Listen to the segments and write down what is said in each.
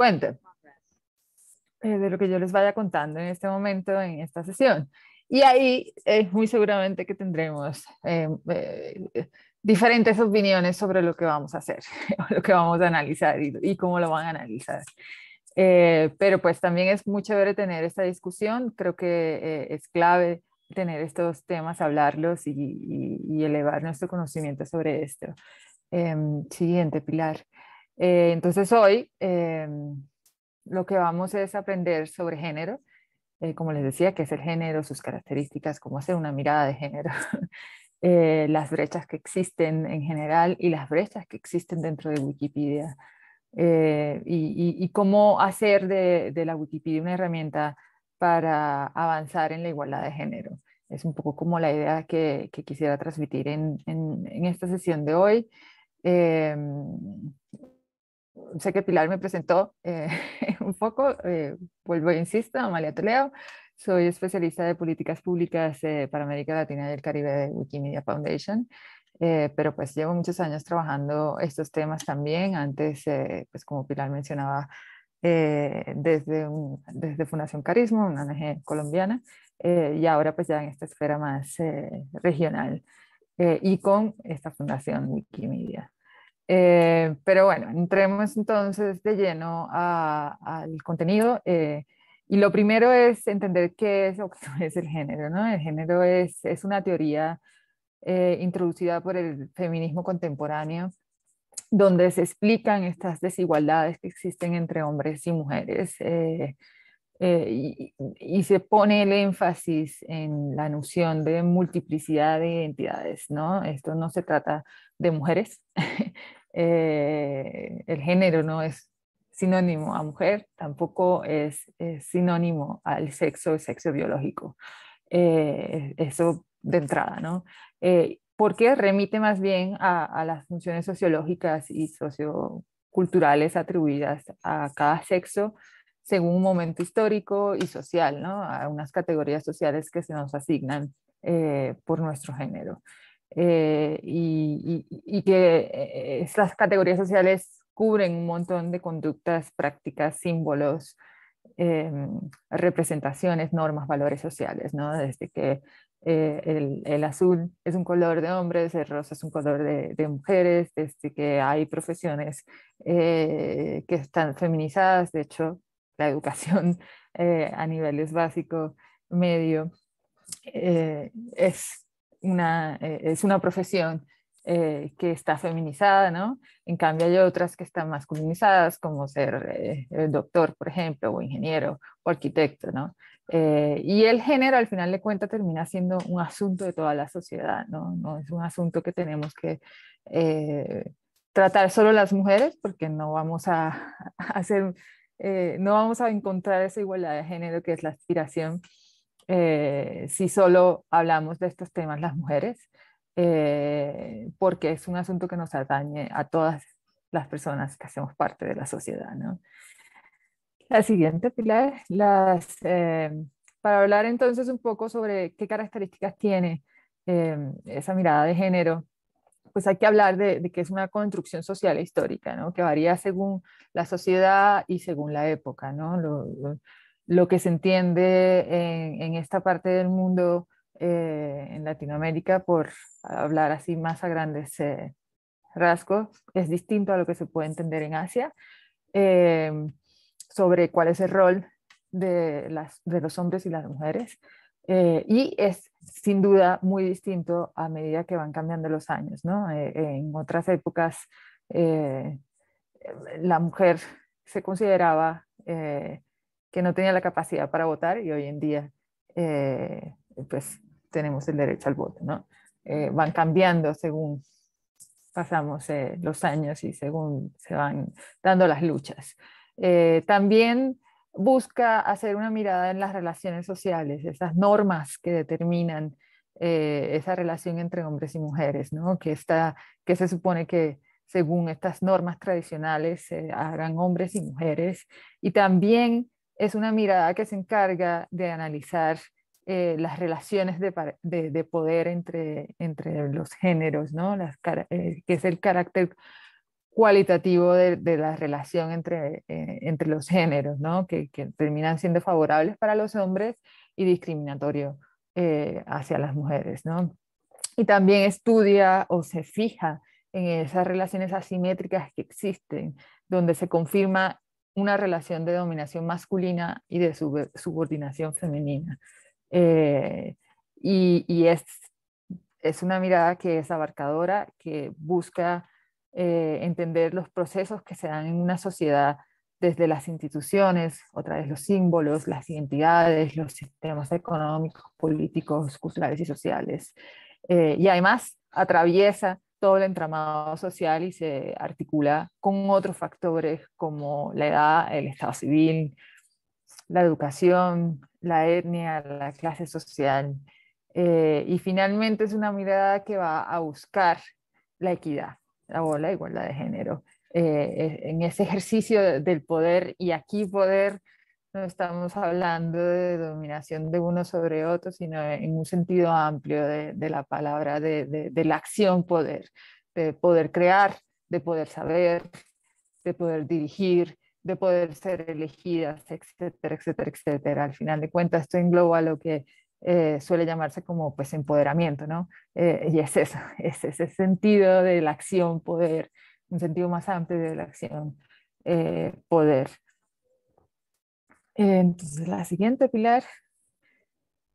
cuente eh, de lo que yo les vaya contando en este momento, en esta sesión. Y ahí es eh, muy seguramente que tendremos eh, diferentes opiniones sobre lo que vamos a hacer, lo que vamos a analizar y, cómo lo van a analizar. pero pues también es muy chévere tener esta discusión, creo que es clave tener estos temas, hablarlos y, elevar nuestro conocimiento sobre esto. Em, siguiente, Pilar. Eh, entonces hoy eh, lo que vamos es aprender sobre género, eh, como les decía, qué es el género, sus características, cómo hacer una mirada de género, las brechas que existen en general y las brechas que existen dentro de Wikipedia y, cómo hacer de, la Wikipedia una herramienta para avanzar en la igualdad de género. Es un poco como la idea que, quisiera transmitir en, esta sesión de hoy sé que Pilar me presentó eh, un poco, eh, vuelvo e insisto, Amalia Toledo, soy especialista de políticas públicas eh, para América Latina y el Caribe de Wikimedia Foundation, pero pues llevo muchos años trabajando estos temas también, antes, pues como Pilar mencionaba, desde, Fundación Carismo, una ONG colombiana, y ahora pues ya en esta esfera más regional y con esta fundación Wikimedia. Eh, pero bueno, entremos entonces de lleno al contenido. Eh, y lo primero es entender qué es es el género, ¿no? El género es, es una teoría eh, introducida por el feminismo contemporáneo, donde se explican estas desigualdades que existen entre hombres y mujeres. Y, se pone el énfasis en la noción de multiplicidad de identidades, ¿no? Esto no se trata de mujeres, Eh, el género no es sinónimo a mujer, tampoco es, sinónimo al sexo, el sexo biológico. Eh, eso de entrada, ¿no? Eh, porque remite más bien a, a, las funciones sociológicas y socioculturales atribuidas a cada sexo según un momento histórico y social, ¿no? A unas categorías sociales que se nos asignan por nuestro género. Eh, y, que eh, estas categorías sociales cubren un montón de conductas, prácticas, símbolos, eh, representaciones, normas, valores sociales, ¿no? Desde que el, azul es un color de hombres, el rosa es un color de, mujeres, desde que hay profesiones que están feminizadas, de hecho, la educación a niveles básico, medio, es una, eh, es una profesión eh, que está feminizada, ¿no? En cambio hay otras que están masculinizadas, como ser eh, doctor, por ejemplo, o ingeniero, o arquitecto, ¿no? y el género, al final de cuentas, termina siendo un asunto de toda la sociedad, ¿no? no es un asunto que tenemos que tratar solo las mujeres, porque no vamos a, hacer, no vamos a encontrar esa igualdad de género que es la aspiración eh, si solo hablamos de estos temas las mujeres, eh, porque es un asunto que nos atañe a todas las personas que hacemos parte de la sociedad. ¿no? La siguiente, Pilar, las, eh, para hablar entonces un poco sobre qué características tiene em, esa mirada de género, pues hay que hablar de, que es una construcción social e histórica, ¿no? que varía según la sociedad y según la época. ¿no? lo, lo que se entiende en, esta parte del mundo, eh, en Latinoamérica, por hablar así más a grandes eh, rasgos, es distinto a lo que se puede entender en Asia, eh, sobre cuál es el rol de, los hombres y las mujeres. y es sin duda muy distinto a medida que van cambiando los años. ¿no? en otras épocas, la mujer se consideraba que no tenía la capacidad para votar y hoy en día eh, pues tenemos el derecho al voto, ¿no? Eh, van cambiando según pasamos eh, los años y según se van dando las luchas. también busca hacer una mirada en las relaciones sociales, esas normas que determinan esa relación entre hombres y mujeres, ¿no? Que, está, que se supone que, según estas normas tradicionales, se hagan hombres y mujeres, y también es una mirada que se encarga de analizar eh, las relaciones de, poder entre, entre los géneros, ¿no? Las, eh, que es el carácter cualitativo de, la relación eh, entre, los géneros, ¿no? que, terminan siendo favorables para los hombres y discriminatorio hacia las mujeres. ¿no? Y también estudia o se fija en esas relaciones asimétricas que existen, donde se confirma una relación de dominación masculina y de subordinación femenina. Eh, y, es, una mirada que es abarcadora, que busca eh, entender los procesos que se dan en una sociedad desde las instituciones, otra vez los símbolos, las identidades, los sistemas económicos, políticos, culturales y sociales. Eh, y además atraviesa todo el entramado social y se articula con otros factores como la edad, el estado civil, la educación, la etnia, la clase social. Eh, y finalmente es una mirada que va a buscar la equidad o la igualdad de género eh, e, en ese ejercicio del poder y aquí poder no estamos hablando de dominación de uno sobre otro, sino en un sentido amplio de, la palabra, de, la acción poder, de poder crear, de poder saber, de poder dirigir, de poder ser elegidas, etcétera, etcétera, etcétera. Al final de cuentas, esto engloba lo que eh, suele llamarse como pues empoderamiento, ¿no? Eh, y es eso, es ese sentido de la acción poder, un sentido más amplio de la acción eh, poder. Entonces, la siguiente pilar.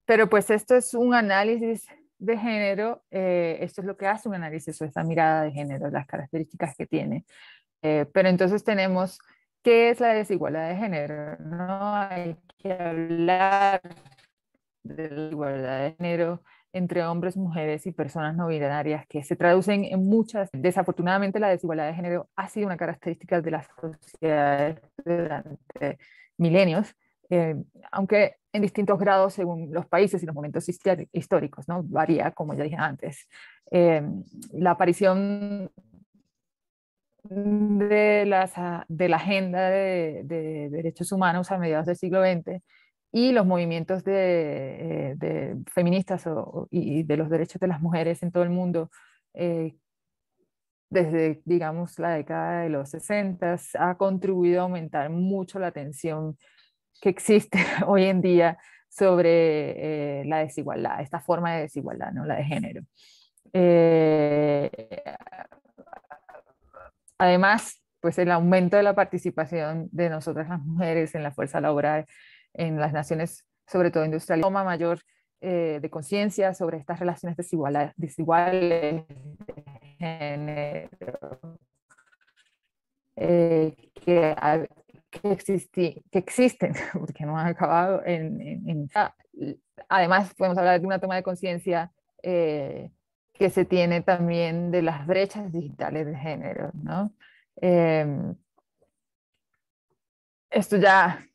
Pero pues esto es un análisis de género, eh, esto es lo que hace un análisis o esta mirada de género, las características que tiene. Eh, pero entonces tenemos, ¿qué es la desigualdad de género? No hay que hablar de la desigualdad de género entre hombres, mujeres y personas no binarias que se traducen en muchas. Desafortunadamente la desigualdad de género ha sido una característica de las sociedades durante milenios, eh, aunque en distintos grados según los países y los momentos históricos, ¿no? Varía, como ya dije antes. Eh, la aparición de, las, ah, de la agenda de, derechos humanos a mediados del siglo XX y los movimientos de, eh, feministas y de los derechos de las mujeres en todo el mundo eh, desde, digamos, la década de los 60, ha contribuido a aumentar mucho la tensión que existe hoy en día sobre eh, la desigualdad, esta forma de desigualdad, ¿no? la de género. Eh, además, pues el aumento de la participación de nosotras las mujeres en la fuerza laboral en las naciones, sobre todo industrial toma mayor eh, de conciencia sobre estas relaciones desiguales, desiguales género eh, que, que, que, existen, porque no han acabado en, Además, podemos hablar de una toma de conciencia eh, que se tiene también de las brechas digitales de género, em, esto ya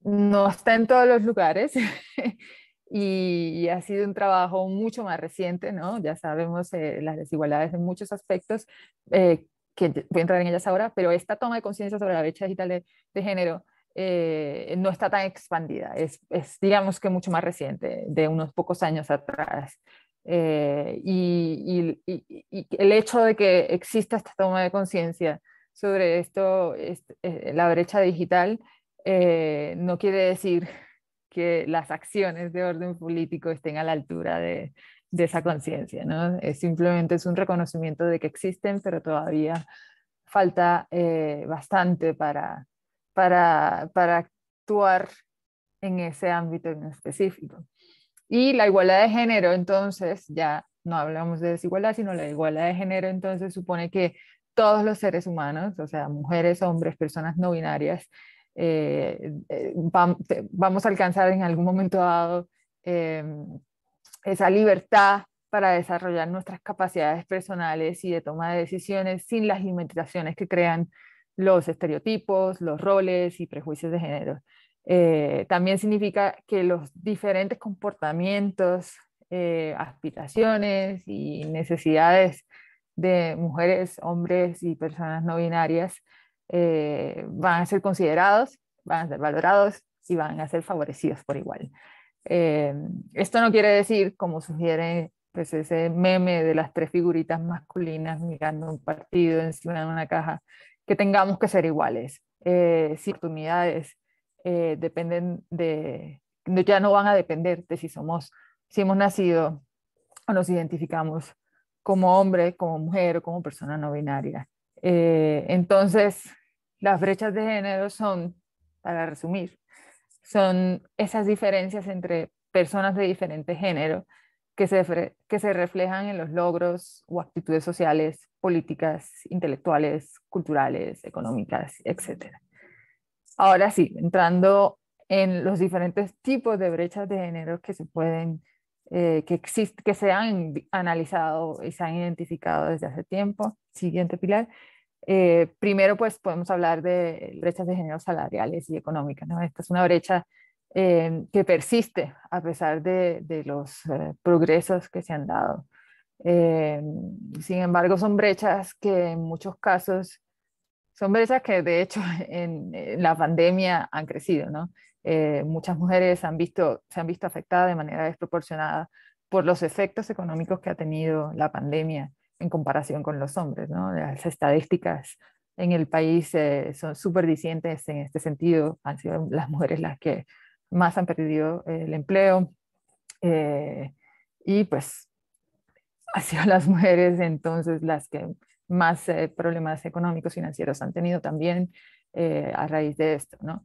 no está en todos los lugares, y ha sido un trabajo mucho más reciente, ¿no? Ya sabemos eh, las desigualdades en muchos aspectos, eh, que voy a entrar en ellas ahora, pero esta toma de conciencia sobre la brecha digital de, género eh, no está tan expandida, es, digamos que mucho más reciente, de unos pocos años atrás. Y, el hecho de que exista esta toma de conciencia sobre esto, este, la brecha digital, no quiere decir que las acciones de orden político estén a la altura de, esa conciencia, ¿no? Es simplemente es un reconocimiento de que existen, pero todavía falta eh, bastante para, para actuar en ese ámbito en específico. Y la igualdad de género, entonces, ya no hablamos de desigualdad, sino la igualdad de género, entonces supone que todos los seres humanos, o sea, mujeres, hombres, personas no binarias, eh, eh, vamos a alcanzar en algún momento dado em, esa libertad para desarrollar nuestras capacidades personales y de toma de decisiones sin las limitaciones que crean los estereotipos, los roles y prejuicios de género. Eh, también significa que los diferentes comportamientos, aspiraciones y necesidades de mujeres, hombres y personas no binarias eh, van a ser considerados, van a ser valorados y van a ser favorecidos por igual. Eh, esto no quiere decir, como sugiere pues, ese meme de las tres figuritas masculinas mirando un partido encima de una caja, que tengamos que ser iguales. Eh, si oportunidades eh, dependen de, ya no van a depender de si somos, si hemos nacido o nos identificamos como hombre, como mujer o como persona no binaria. Eh, entonces, las brechas de género son, para resumir, son esas diferencias entre personas de diferente género que se, que se reflejan en los logros o actitudes sociales, políticas, intelectuales, culturales, económicas, etc. Ahora sí, entrando en los diferentes tipos de brechas de género que se pueden eh, que, que se han analizado y se han identificado desde hace tiempo. Siguiente pilar. Eh, primero, pues podemos hablar de brechas de género salariales y económicas. Esta es una brecha eh, que persiste a pesar de, los progresos que se han dado. sin embargo, son brechas que en muchos casos son brechas que de hecho en, en la pandemia han crecido, ¿no? Eh, muchas mujeres se han visto afectadas de manera desproporcionada por los efectos económicos que ha tenido la pandemia en comparación con los hombres. ¿no? Las estadísticas en el país eh, son súper en este sentido. Han sido las mujeres las que más han perdido el empleo eh, y pues han sido las mujeres entonces las que más problemas económicos financieros han tenido también a raíz de esto. ¿no?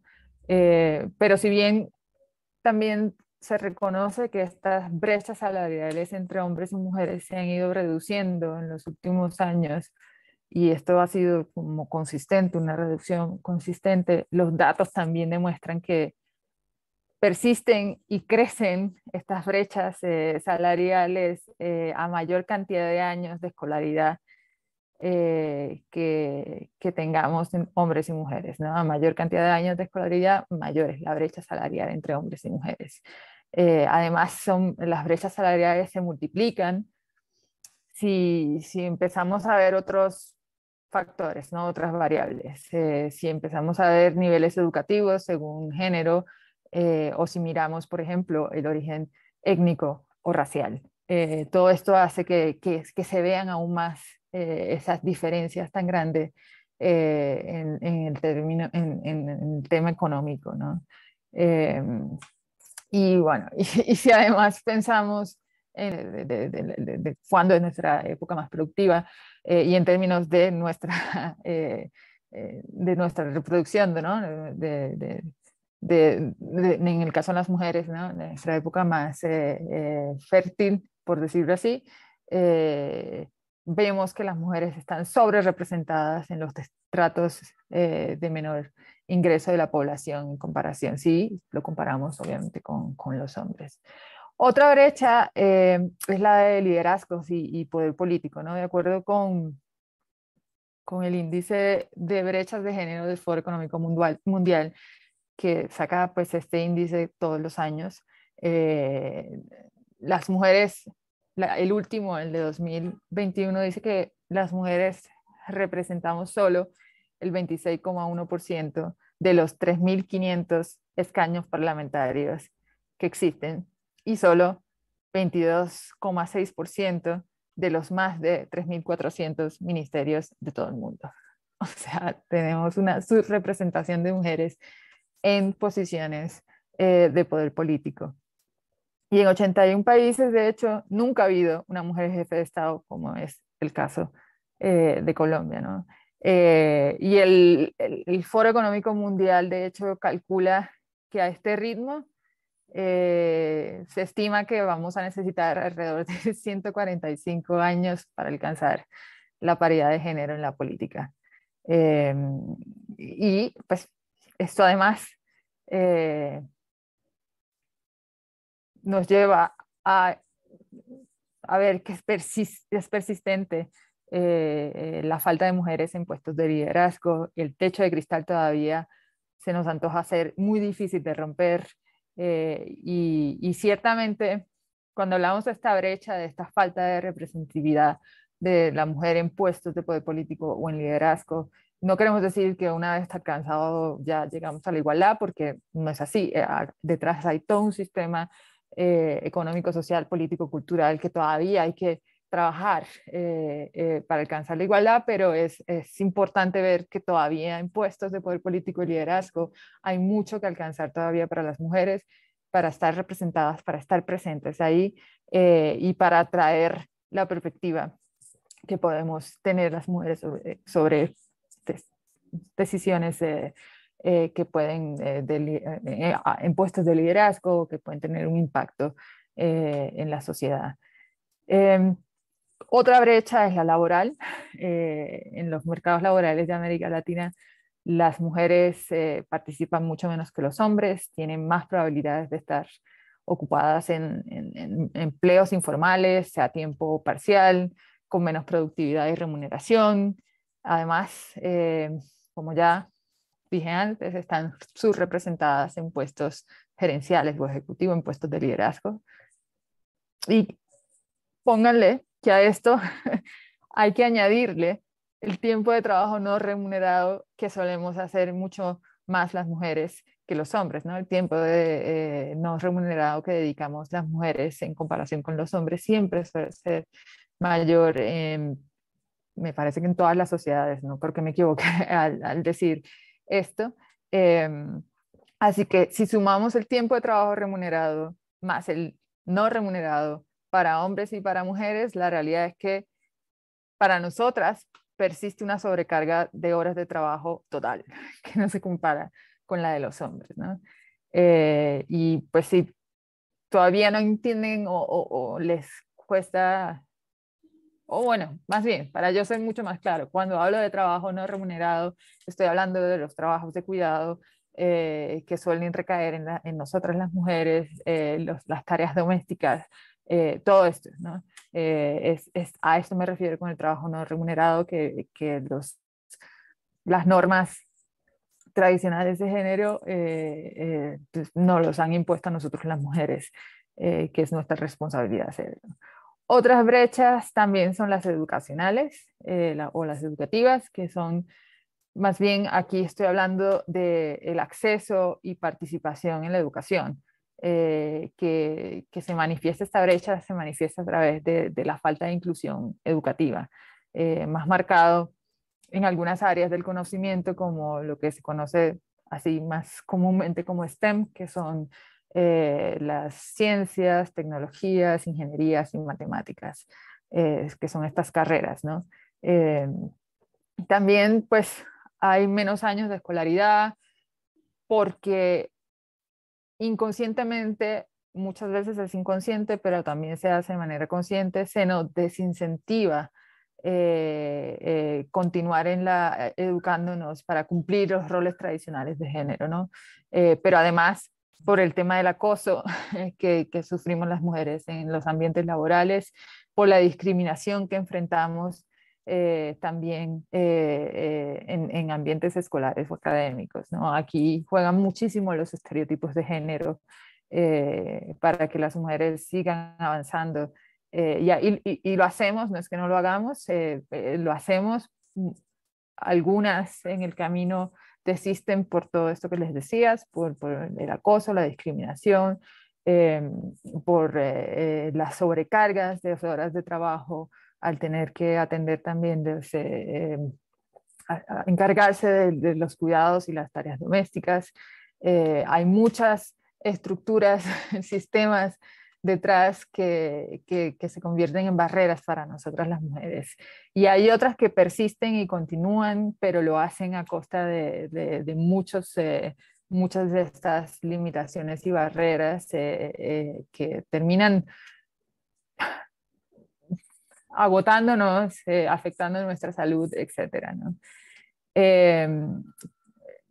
Eh, pero si bien también se reconoce que estas brechas salariales entre hombres y mujeres se han ido reduciendo en los últimos años y esto ha sido como consistente, una reducción consistente. Los datos también demuestran que persisten y crecen estas brechas eh, salariales eh, a mayor cantidad de años de escolaridad eh, que, tengamos hombres y mujeres. ¿no? A mayor cantidad de años de escolaridad, mayor es la brecha salarial entre hombres y mujeres. Eh, además, son, las brechas salariales se multiplican. Si, si empezamos a ver otros factores, ¿no? otras variables, eh, si empezamos a ver niveles educativos según género o si miramos, por ejemplo, el origen étnico o racial, todo esto hace que se vean aún más eh, esas diferencias tan grandes eh, en, el término, en, el tema económico. ¿no? Em, y bueno, y, si además pensamos de, cuándo es nuestra época más productiva eh, y en términos de nuestra, de nuestra reproducción, ¿no? en el caso de las mujeres, ¿no? nuestra época más fértil, por decirlo así, eh, vemos que las mujeres están sobre representadas en los estratos eh, de menor ingreso de la población en comparación, sí, lo comparamos obviamente con, con los hombres. Otra brecha eh, es la de liderazgos y, poder político, ¿no? De acuerdo con, con el índice de brechas de género del Foro Económico Mundial, mundial que saca pues este índice todos los años, eh, las mujeres el último, el de 2021, dice que las mujeres representamos solo el 26,1% de los 3.500 escaños parlamentarios que existen y solo 22,6% de los más de 3.400 ministerios de todo el mundo. O sea, tenemos una subrepresentación de mujeres en posiciones eh, de poder político. Y en 81 países, de hecho, nunca ha habido una mujer jefe de Estado, como es el caso eh, de Colombia. ¿no? Eh, y el, el, Foro Económico Mundial, de hecho, calcula que a este ritmo eh, se estima que vamos a necesitar alrededor de 145 años para alcanzar la paridad de género en la política. y pues esto además nos lleva a, a ver que es, persistente eh, eh, la falta de mujeres en puestos de liderazgo, el techo de cristal todavía se nos antoja ser muy difícil de romper eh, y, y, ciertamente cuando hablamos de esta brecha, de esta falta de representatividad de la mujer en puestos de poder político o en liderazgo, no queremos decir que una vez alcanzado ya llegamos a la igualdad, porque no es así. Detrás hay todo un sistema eh, económico, social, político, cultural que todavía hay que trabajar eh, eh, para alcanzar la igualdad, pero es, es, importante ver que todavía en puestos de poder político y liderazgo hay mucho que alcanzar todavía para las mujeres, para estar representadas, para estar presentes ahí y para traer la perspectiva que podemos tener las mujeres sobre, sobre decisiones eh, que pueden, eh, eh, en puestos de liderazgo, que pueden tener un impacto en la sociedad. Em, otra brecha es la laboral. en los mercados laborales de América Latina, las mujeres participan mucho menos que los hombres, tienen más probabilidades de estar ocupadas en, empleos informales, a tiempo parcial, con menos productividad y remuneración. Además, como ya dije antes, están subrepresentadas en puestos gerenciales o ejecutivos, en puestos de liderazgo. Y pónganle que a esto hay que añadirle el tiempo de trabajo no remunerado que solemos hacer mucho más las mujeres que los hombres, ¿no? El tiempo de, eh, no remunerado que dedicamos las mujeres en comparación con los hombres siempre suele ser mayor, em, me parece que en todas las sociedades, ¿no? Porque me equivoqué al, al decir esto. Em, así que si sumamos el tiempo de trabajo remunerado más el no remunerado para hombres y para mujeres, la realidad es que para nosotras persiste una sobrecarga de horas de trabajo total, que no se compara con la de los hombres. ¿no? Eh, y pues si todavía no entienden o, o les cuesta o bueno, más bien, para yo ser mucho más claro, cuando hablo de trabajo no remunerado, estoy hablando de los trabajos de cuidado eh, que suelen recaer en, nosotras las mujeres, eh, las tareas domésticas, eh, todo esto, ¿no? Es, a esto me refiero con el trabajo no remunerado, que, que los, las normas tradicionales de género pues, no los han impuesto a nosotros las mujeres, que es nuestra responsabilidad hacerlo. Otras brechas también son las educacionales eh, o las educativas, que son más bien aquí estoy hablando del acceso y participación en la educación. Eh, que, que, se manifiesta esta brecha, se manifiesta a través de, de la falta de inclusión educativa, eh, más marcado en algunas áreas del conocimiento como lo que se conoce así más comúnmente como STEM, que son eh, las ciencias, tecnologías, ingenierías y matemáticas, eh, que son estas carreras, ¿no? Eh, también, pues, hay menos años de escolaridad porque inconscientemente, muchas veces es inconsciente, pero también se hace de manera consciente, se nos desincentiva continuar en la, educándonos para cumplir los roles tradicionales de género, ¿no? pero además por el tema del acoso que, que sufrimos las mujeres en los ambientes laborales, por la discriminación que enfrentamos eh, también eh, eh, en, en, ambientes escolares o académicos. ¿no? Aquí juegan muchísimo los estereotipos de género para que las mujeres sigan avanzando. y, lo hacemos, no es que no lo hagamos, lo hacemos mm, algunas en el camino desisten por todo esto que les decías, por, el acoso, la discriminación, eh, por eh, eh, las sobrecargas de horas de trabajo, al tener que atender también, encargarse de, de, los cuidados y las tareas domésticas. hay muchas estructuras, sistemas detrás que, que, se convierten en barreras para nosotras las mujeres. Y hay otras que persisten y continúan, pero lo hacen a costa de, de, muchos, eh, muchas de estas limitaciones y barreras eh, eh, que terminan agotándonos, afectando nuestra salud, etc. ¿no? Em,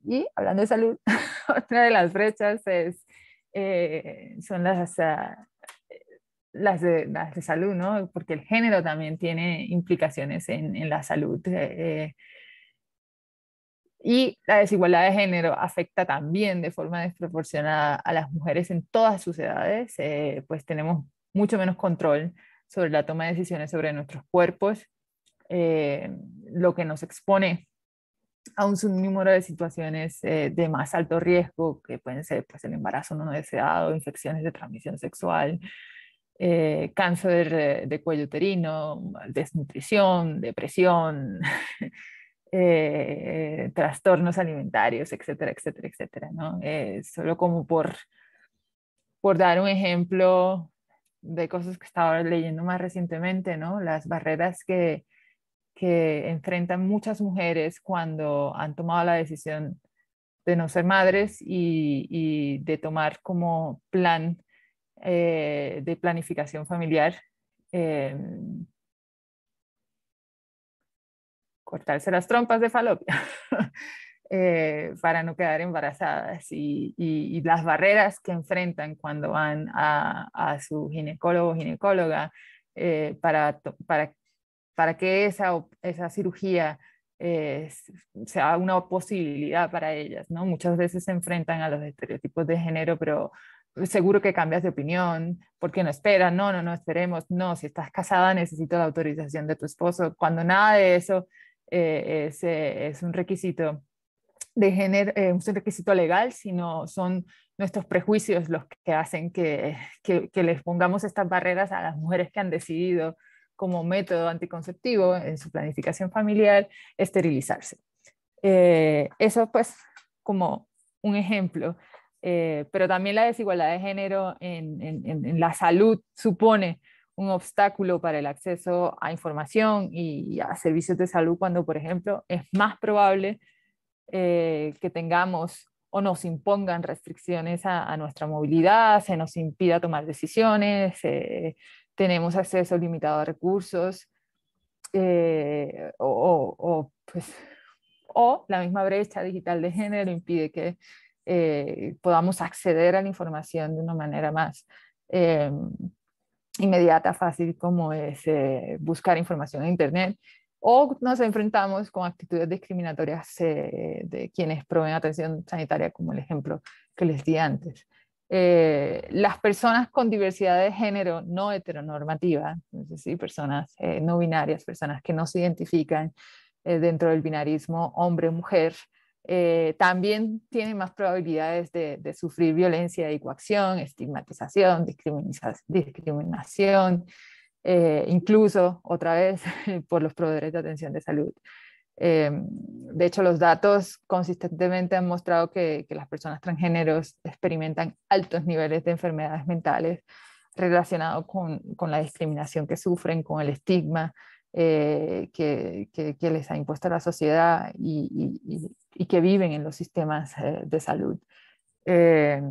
y hablando de salud, otra de las brechas es... son las, ah, las de, salud, Porque el género también tiene implicaciones en, la salud. Eh, eh. y la desigualdad de género afecta también de forma desproporcionada a las mujeres en todas sus edades, eh, pues tenemos mucho menos control sobre la toma de decisiones sobre nuestros cuerpos, lo que nos expone a un número de situaciones de más alto riesgo, que pueden ser pues, el embarazo no deseado, infecciones de transmisión sexual, eh, cáncer eh, de cuello uterino, desnutrición, depresión, eh, trastornos alimentarios, etcétera, etcétera, etcétera. ¿no? solo como por, por dar un ejemplo de cosas que estaba leyendo más recientemente, ¿no? las barreras que, enfrentan muchas mujeres cuando han tomado la decisión de no ser madres y, y, de tomar como plan eh, de planificación familiar. Eh, cortarse las trompas de falopia eh, para no quedar embarazadas y, las barreras que enfrentan cuando van a, su ginecólogo o ginecóloga para, que esa, cirugía sea una posibilidad para ellas. ¿no? Muchas veces se enfrentan a los estereotipos de género, pero seguro que cambias de opinión, porque no espera, no, no, no, esperemos, no, si estás casada necesito la autorización de tu esposo, cuando nada de eso eh, eh, es, un requisito de género, eh, es un requisito legal, sino son nuestros prejuicios los que hacen que, que, que, les pongamos estas barreras a las mujeres que han decidido como método anticonceptivo en su planificación familiar esterilizarse. eso pues como un ejemplo. Eh, pero también la desigualdad de género en, la salud supone un obstáculo para el acceso a información y a servicios de salud cuando, por ejemplo, es más probable eh, que tengamos o nos impongan restricciones a, nuestra movilidad, se nos impida tomar decisiones, eh, tenemos acceso limitado a recursos, pues, o la misma brecha digital de género impide que eh, podamos acceder a la información de una manera más eh, inmediata, fácil, como es eh, buscar información en Internet. O nos enfrentamos con actitudes discriminatorias de quienes proveen atención sanitaria, como el ejemplo que les di antes. las personas con diversidad de género no heteronormativa, es decir, personas no binarias, personas que no se identifican dentro del binarismo hombre-mujer, eh, también tienen más probabilidades de, sufrir violencia de coacción, estigmatización, discriminación, eh, incluso otra vez por los proveedores de atención de salud. Eh, de hecho, los datos consistentemente han mostrado que, las personas transgéneros experimentan altos niveles de enfermedades mentales relacionados con, con la discriminación que sufren, con el estigma, eh, que, les ha impuesto la sociedad y, que viven en los sistemas eh, de salud. Eh,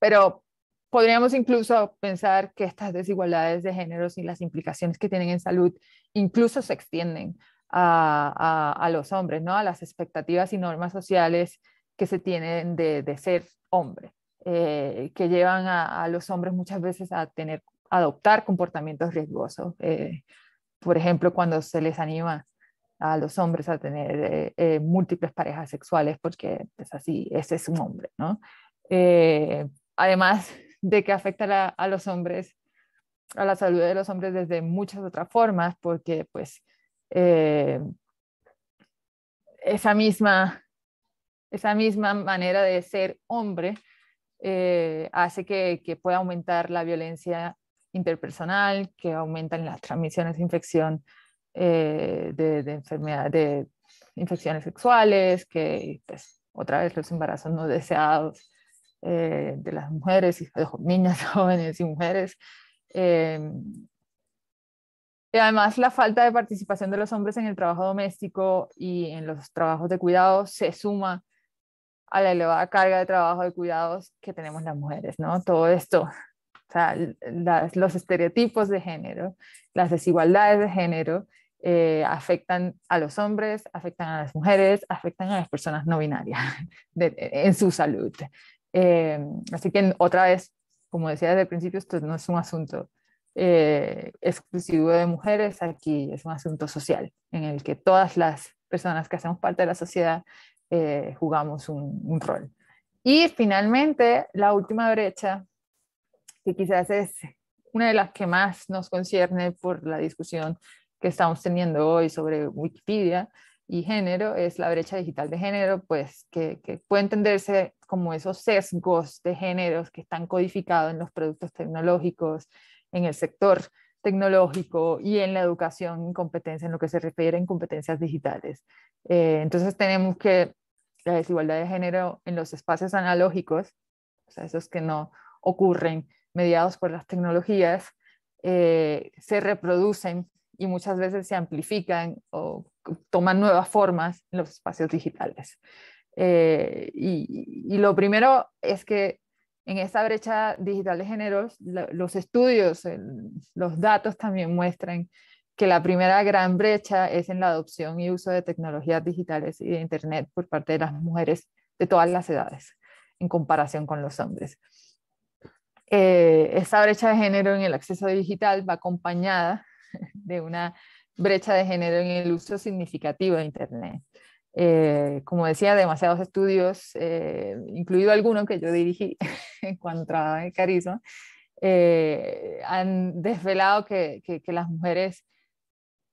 pero podríamos incluso pensar que estas desigualdades de género y las implicaciones que tienen en salud incluso se extienden a, los hombres, ¿no? a las expectativas y normas sociales que se tienen de, ser hombre, que llevan a, los hombres muchas veces a tener adoptar comportamientos riesgosos por ejemplo, cuando se les anima a los hombres a tener eh, eh, múltiples parejas sexuales, porque es pues, así, ese es un hombre, ¿no? Eh, además de que afecta a los hombres, a la salud de los hombres desde muchas otras formas, porque pues esa misma, esa misma manera de ser hombre hace que, que pueda aumentar la violencia interpersonal, que aumentan las transmisiones de infección eh, de, de de infecciones sexuales, que pues, otra vez los embarazos no deseados eh, de las mujeres, y niñas, jóvenes y mujeres. Eh, y además la falta de participación de los hombres en el trabajo doméstico y en los trabajos de cuidados se suma a la elevada carga de trabajo de cuidados que tenemos las mujeres, ¿no? Todo esto o sea, los estereotipos de género, las desigualdades de género eh, afectan a los hombres, afectan a las mujeres, afectan a las personas no binarias e, en su salud. Em, así que otra vez, como decía desde el principio, esto no es un asunto eh, exclusivo de mujeres, aquí es un asunto social en el que todas las personas que hacemos parte de la sociedad eh, jugamos un, un rol. Y finalmente, la última brecha que quizás es una de las que más nos concierne por la discusión que estamos teniendo hoy sobre Wikipedia y género, es la brecha digital de género, pues que, puede entenderse como esos sesgos de géneros que están codificados en los productos tecnológicos, en el sector tecnológico y en la educación en competencia, en lo que se refiere en competencias digitales. Eh, entonces tenemos que la desigualdad de género en los espacios analógicos, o sea, esos que no ocurren mediados por las tecnologías eh, se reproducen y muchas veces se amplifican o toman nuevas formas en los espacios digitales. Eh, y, lo primero es que en esta brecha digital de géneros, los estudios, los datos también muestran que la primera gran brecha es en la adopción y uso de tecnologías digitales y de Internet por parte de las mujeres de todas las edades en comparación con los hombres. Eh, esta brecha de género en el acceso digital va acompañada de una brecha de género en el uso significativo de Internet. Eh, como decía, demasiados estudios, eh, incluido alguno que yo dirigí cuando trabajaba en Carisma, han desvelado que, las mujeres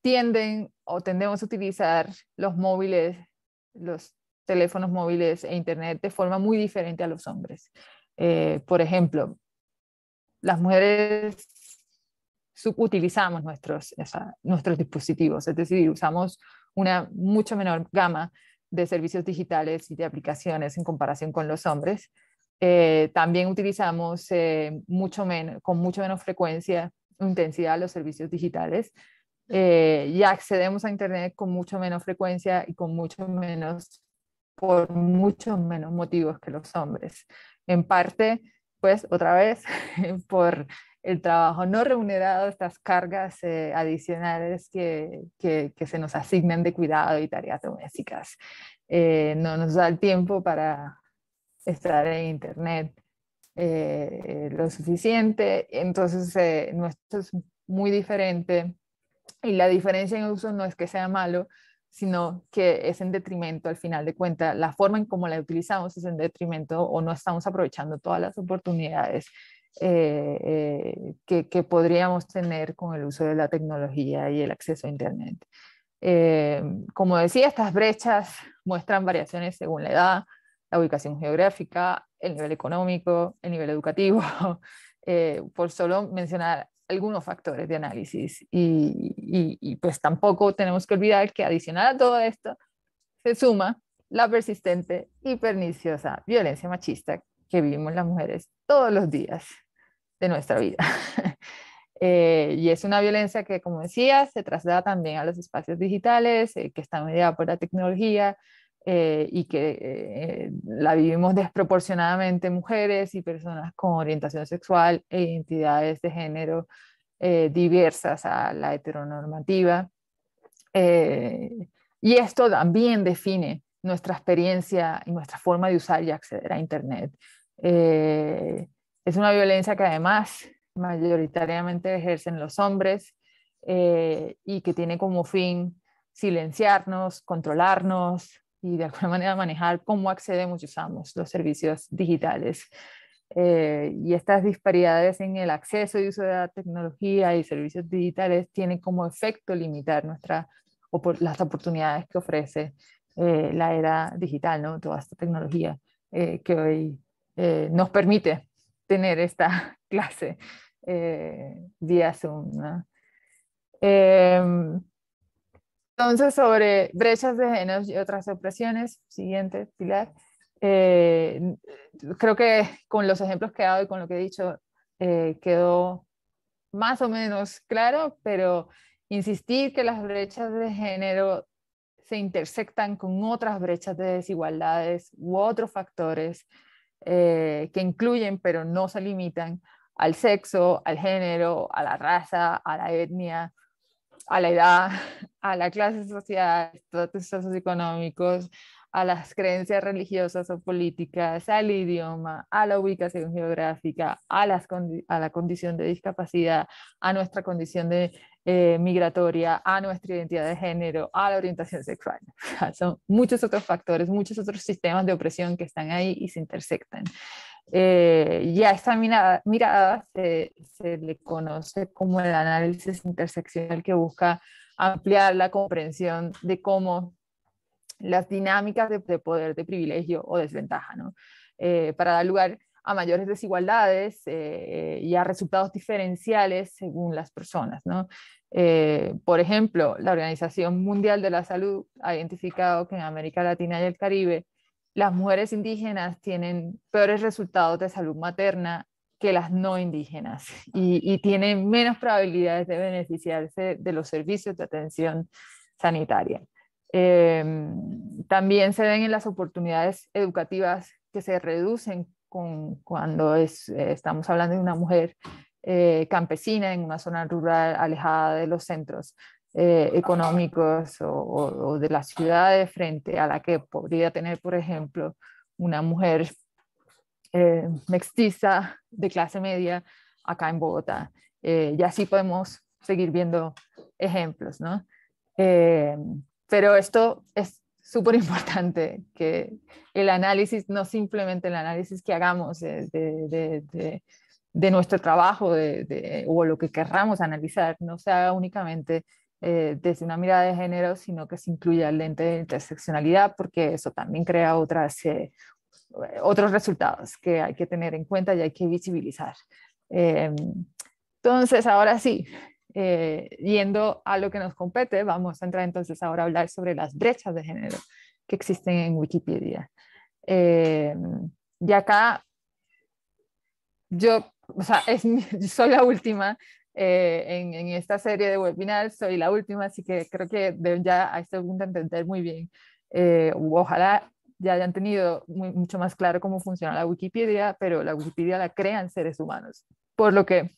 tienden o tendemos a utilizar los móviles, los teléfonos móviles e Internet de forma muy diferente a los hombres. por ejemplo, las mujeres utilizamos nuestros, nuestros dispositivos, es decir, usamos una mucho menor gama de servicios digitales y de aplicaciones en comparación con los hombres. Eh, también utilizamos eh, mucho con mucho menos frecuencia intensidad los servicios digitales eh, y accedemos a Internet con mucho menos frecuencia y con mucho menos, por muchos menos motivos que los hombres. En parte, pues otra vez por el trabajo no remunerado, estas cargas eh, adicionales que, se nos asignan de cuidado y tareas domésticas. Eh, no nos da el tiempo para estar en Internet eh, lo suficiente, entonces nuestro es muy diferente y la diferencia en uso no es que sea malo, sino que es en detrimento, al final de cuentas, la forma en cómo la utilizamos es en detrimento o no estamos aprovechando todas las oportunidades eh, eh, que, podríamos tener con el uso de la tecnología y el acceso a Internet. Eh, como decía, estas brechas muestran variaciones según la edad, la ubicación geográfica, el nivel económico, el nivel educativo, por solo mencionar algunos factores de análisis. Y, pues tampoco tenemos que olvidar que adicional a todo esto se suma la persistente y perniciosa violencia machista que vivimos las mujeres todos los días de nuestra vida. Eh, y es una violencia que, como decía, se traslada también a los espacios digitales, eh, que está mediada por la tecnología, eh, y que eh, la vivimos desproporcionadamente mujeres y personas con orientación sexual e identidades de género eh, diversas a la heteronormativa. y esto también define nuestra experiencia y nuestra forma de usar y acceder a Internet. es una violencia que además mayoritariamente ejercen los hombres y que tiene como fin silenciarnos, controlarnos, y de alguna manera manejar cómo accedemos y usamos los servicios digitales. Eh, y estas disparidades en el acceso y uso de la tecnología y servicios digitales tienen como efecto limitar nuestra, las oportunidades que ofrece eh, la era digital, ¿no? toda esta tecnología eh, que hoy nos permite tener esta clase vía Zoom. Em, entonces, sobre brechas de género y otras opresiones, siguiente pilar, eh, creo que con los ejemplos que he dado y con lo que he dicho eh, quedó más o menos claro, pero insistir que las brechas de género se intersectan con otras brechas de desigualdades u otros factores eh, que incluyen pero no se limitan al sexo, al género, a la raza, a la etnia, a la edad, a la clase social, a los estados económicos, a las creencias religiosas o políticas, al idioma, a la ubicación geográfica, a, la condición de discapacidad, a nuestra condición de eh, migratoria, a nuestra identidad de género, a la orientación sexual. Son muchos otros factores, muchos otros sistemas de opresión que están ahí y se intersectan. Eh, y a esta mirada, se, le conoce como el análisis interseccional que busca ampliar la comprensión de cómo las dinámicas de, poder, de privilegio o desventaja, ¿no? Eh, para dar lugar a mayores desigualdades eh, y a resultados diferenciales según las personas. por ejemplo, la Organización Mundial de la Salud ha identificado que en América Latina y el Caribe las mujeres indígenas tienen peores resultados de salud materna que las no indígenas y, tienen menos probabilidades de beneficiarse de los servicios de atención sanitaria. Em, también se ven en las oportunidades educativas que se reducen cuando eh, estamos hablando de una mujer eh, campesina en una zona rural alejada de los centros. Eh, económicos o, de la ciudad de frente a la que podría tener, por ejemplo, una mujer eh, mestiza de clase media acá en Bogotá. Eh, y así podemos seguir viendo ejemplos, ¿no? pero esto es súper importante, que el análisis, no simplemente el análisis que hagamos de, nuestro trabajo o lo que querramos analizar, no sea únicamente eh, desde una mirada de género, sino que se incluya el lente de interseccionalidad, porque eso también crea otras, eh, otros resultados que hay que tener en cuenta y hay que visibilizar. Eh, entonces, ahora sí, yendo a lo que nos compete, vamos a entrar entonces ahora a hablar sobre las brechas de género que existen en Wikipedia. y acá, yo, o sea, es, soy la última eh, en, esta serie de webinars. Soy la última, así que creo que ya a este punto entender muy bien. Eh, ojalá ya hayan tenido mucho más claro cómo funciona la Wikipedia, pero la Wikipedia la crean seres humanos, por lo que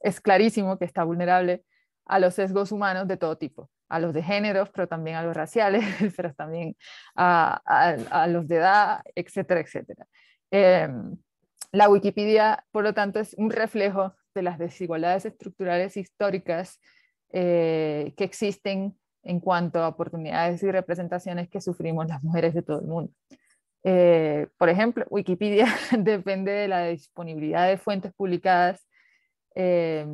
es clarísimo que está vulnerable a los sesgos humanos de todo tipo, a los de géneros, pero también a los raciales, pero también a, los de edad, etcétera, etcétera. Em, la Wikipedia, por lo tanto, es un reflejo de las desigualdades estructurales históricas eh, que existen en cuanto a oportunidades y representaciones que sufrimos las mujeres de todo el mundo. Eh, por ejemplo, Wikipedia depende de la disponibilidad de fuentes publicadas eh,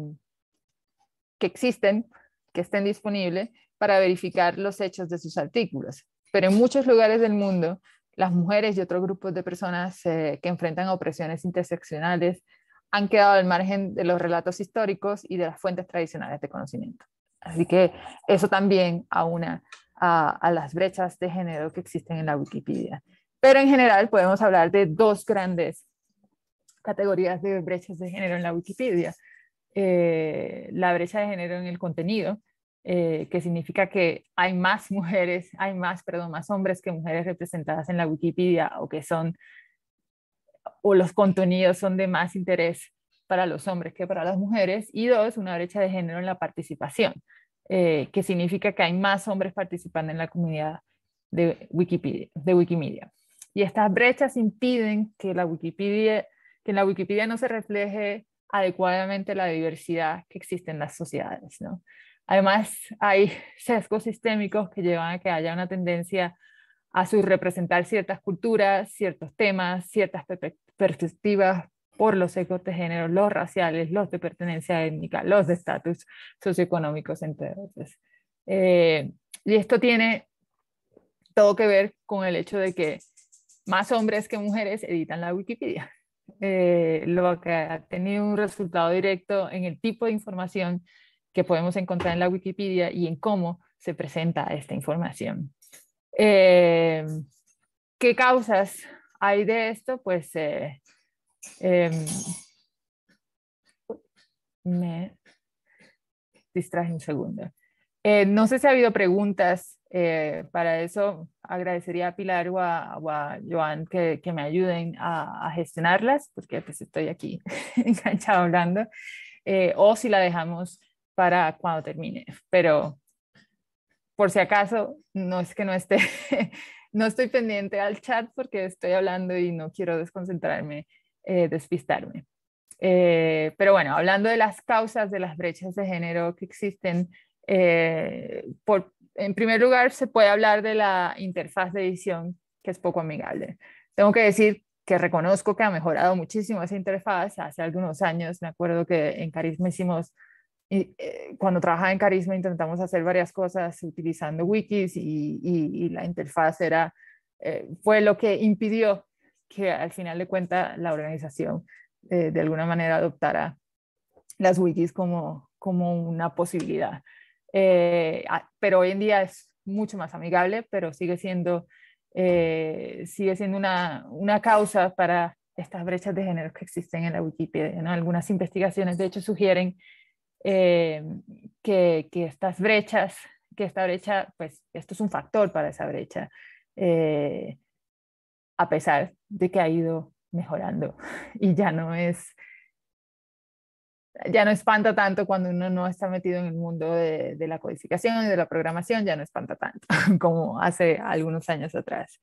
que existen, que estén disponibles, para verificar los hechos de sus artículos. Pero en muchos lugares del mundo, las mujeres y otros grupos de personas que enfrentan opresiones interseccionales han quedado al margen de los relatos históricos y de las fuentes tradicionales de conocimiento. Así que eso también aúna a, las brechas de género que existen en la Wikipedia. Pero en general podemos hablar de dos grandes categorías de brechas de género en la Wikipedia. Eh, la brecha de género en el contenido, eh, que significa que hay más mujeres, hay más, perdón, más hombres que mujeres representadas en la Wikipedia o que son o los contenidos son de más interés para los hombres que para las mujeres. Y dos, una brecha de género en la participación, eh, que significa que hay más hombres participando en la comunidad de Wikipedia. De Wikimedia. Y estas brechas impiden que, la Wikipedia, que en la Wikipedia no se refleje adecuadamente la diversidad que existe en las sociedades. Además, hay sesgos sistémicos que llevan a que haya una tendencia a subrepresentar ciertas culturas, ciertos temas, ciertas perspectivas, perspectivas por los ecos de género, los raciales, los de pertenencia étnica, los de estatus socioeconómicos, entre otros. Eh, y esto tiene todo que ver con el hecho de que más hombres que mujeres editan la Wikipedia, eh, lo que ha tenido un resultado directo en el tipo de información que podemos encontrar en la Wikipedia y en cómo se presenta esta información. Eh, ¿Qué causas hay de esto, pues eh, em, me distraje un segundo. Eh, no sé si ha habido preguntas. Eh, para eso agradecería a Pilar o a, Joan que, me ayuden a, a gestionarlas, porque pues estoy aquí enganchado hablando, o si la dejamos para cuando termine. Pero por si acaso, no es que no esté no estoy pendiente al chat porque estoy hablando y no quiero desconcentrarme, eh, despistarme. Eh, pero bueno, hablando de las causas de las brechas de género que existen, eh, en primer lugar se puede hablar de la interfaz de edición que es poco amigable. Tengo que decir que reconozco que ha mejorado muchísimo esa interfaz. Hace algunos años me acuerdo que en Carisma hicimos eh, cuando trabajaba en Carisma intentamos hacer varias cosas utilizando wikis y, la interfaz era, eh, fue lo que impidió que al final de cuentas la organización eh, de alguna manera adoptara las wikis como, como una posibilidad. pero hoy en día es mucho más amigable, pero sigue siendo, sigue siendo una, una causa para estas brechas de género que existen en la Wikipedia. en Algunas investigaciones, de hecho, sugieren eh, que, estas brechas, que esta brecha, pues esto es un factor para esa brecha, eh, a pesar de que ha ido mejorando y ya no es, ya no espanta tanto cuando uno no está metido en el mundo de, la codificación y de la programación, ya no espanta tanto como hace algunos años atrás.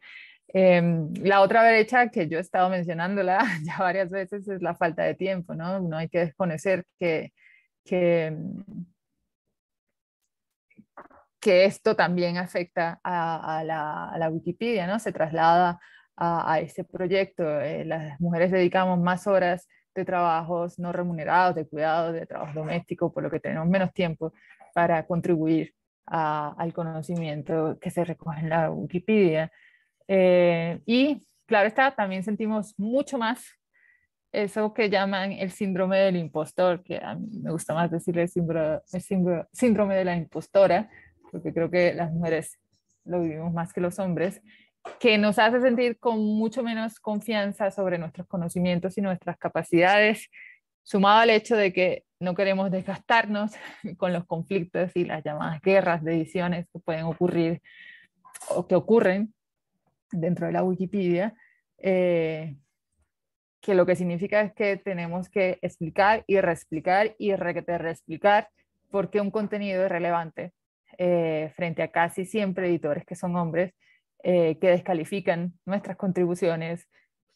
Em, la otra brecha que yo he estado mencionándola ya varias veces es la falta de tiempo, ¿no? No hay que desconocer que que, esto también afecta a, la, Wikipedia, ¿no? Se traslada a, ese proyecto. Eh, las mujeres dedicamos más horas de trabajos no remunerados, de cuidados, de trabajo doméstico, por lo que tenemos menos tiempo para contribuir al conocimiento que se recoge en la Wikipedia. Eh, y claro está, también sentimos mucho más eso que llaman el síndrome del impostor, que a mí me gusta más decirle el síndrome, de la impostora, porque creo que las mujeres lo vivimos más que los hombres, que nos hace sentir con mucho menos confianza sobre nuestros conocimientos y nuestras capacidades, sumado al hecho de que no queremos desgastarnos con los conflictos y las llamadas guerras de ediciones que pueden ocurrir o que ocurren dentro de la Wikipedia. Eh, que lo que significa es que tenemos que explicar y reexplicar y reexplicar por qué un contenido es relevante eh, frente a casi siempre editores que son hombres eh, que descalifican nuestras contribuciones,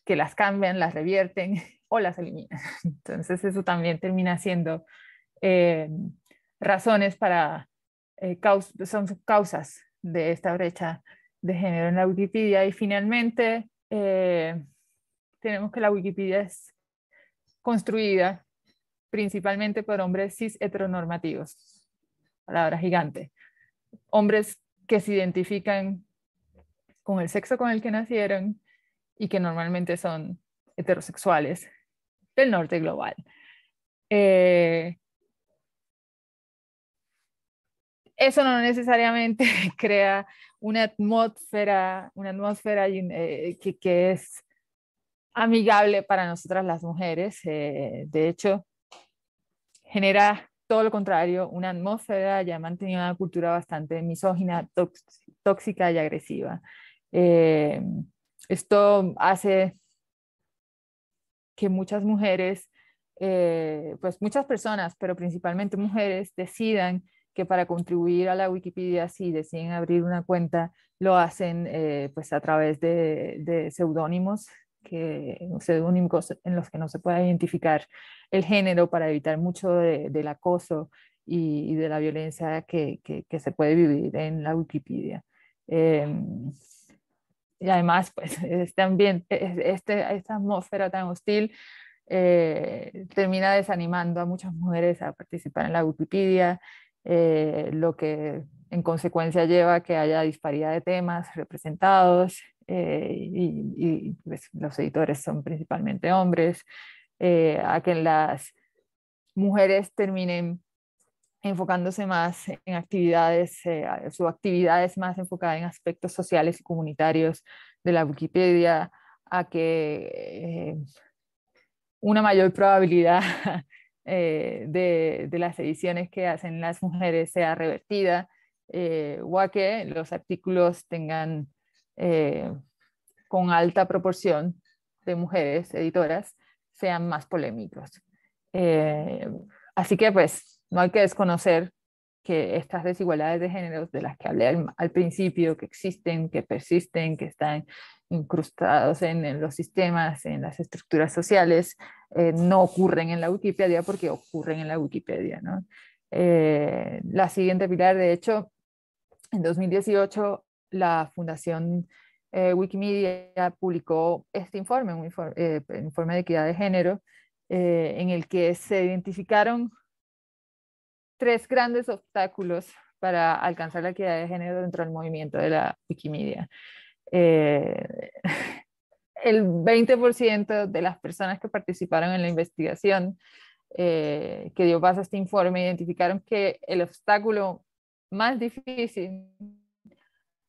que las cambian, las revierten o las eliminan. Entonces eso también termina siendo eh, razones para, son causas de esta brecha de género en la Wikipedia. Y finalmente, tenemos que la Wikipedia es construida principalmente por hombres cis heteronormativos, palabra gigante, hombres que se identifican con el sexo con el que nacieron y que normalmente son heterosexuales del norte global. Eh, eso no necesariamente crea una atmósfera, una atmósfera eh, que, es amigable para nosotras las mujeres. Eh, de hecho, genera todo lo contrario, una atmósfera, ya mantenida una cultura bastante misógina, tóxica y agresiva. Eh, esto hace que muchas mujeres, eh, pues muchas personas, pero principalmente mujeres, decidan que para contribuir a la Wikipedia, si deciden abrir una cuenta, lo hacen pues a través de, de seudónimos que, en los que no se pueda identificar el género para evitar mucho del acoso y, de la violencia que, se puede vivir en la Wikipedia. Em, y además, pues, este ambiente, e-, este, esta atmósfera tan hostil eh, termina desanimando a muchas mujeres a participar en la Wikipedia, eh, lo que en consecuencia lleva a que haya disparidad de temas representados, eh, y, pues, los editores son principalmente hombres, eh, a que las mujeres terminen enfocándose más en actividades, eh, su actividad es más enfocada en aspectos sociales y comunitarios de la Wikipedia, a que una mayor probabilidad de, las ediciones que hacen las mujeres sea revertida. o a que los artículos tengan eh, con alta proporción de mujeres editoras sean más polémicos. Eh, así que pues no hay que desconocer que estas desigualdades de género de las que hablé al, principio, que existen, que persisten, que están incrustados en, los sistemas, en las estructuras sociales, eh, no ocurren en la Wikipedia porque ocurren en la Wikipedia. ¿no? la siguiente pilar, de hecho, en 2018 la Fundación eh, Wikimedia publicó este informe, un eh, informe, de equidad de género, eh, en el que se identificaron tres grandes obstáculos para alcanzar la equidad de género dentro del movimiento de la Wikimedia. el 20% de las personas que participaron en la investigación que dio base a este informe identificaron que el obstáculo más difícil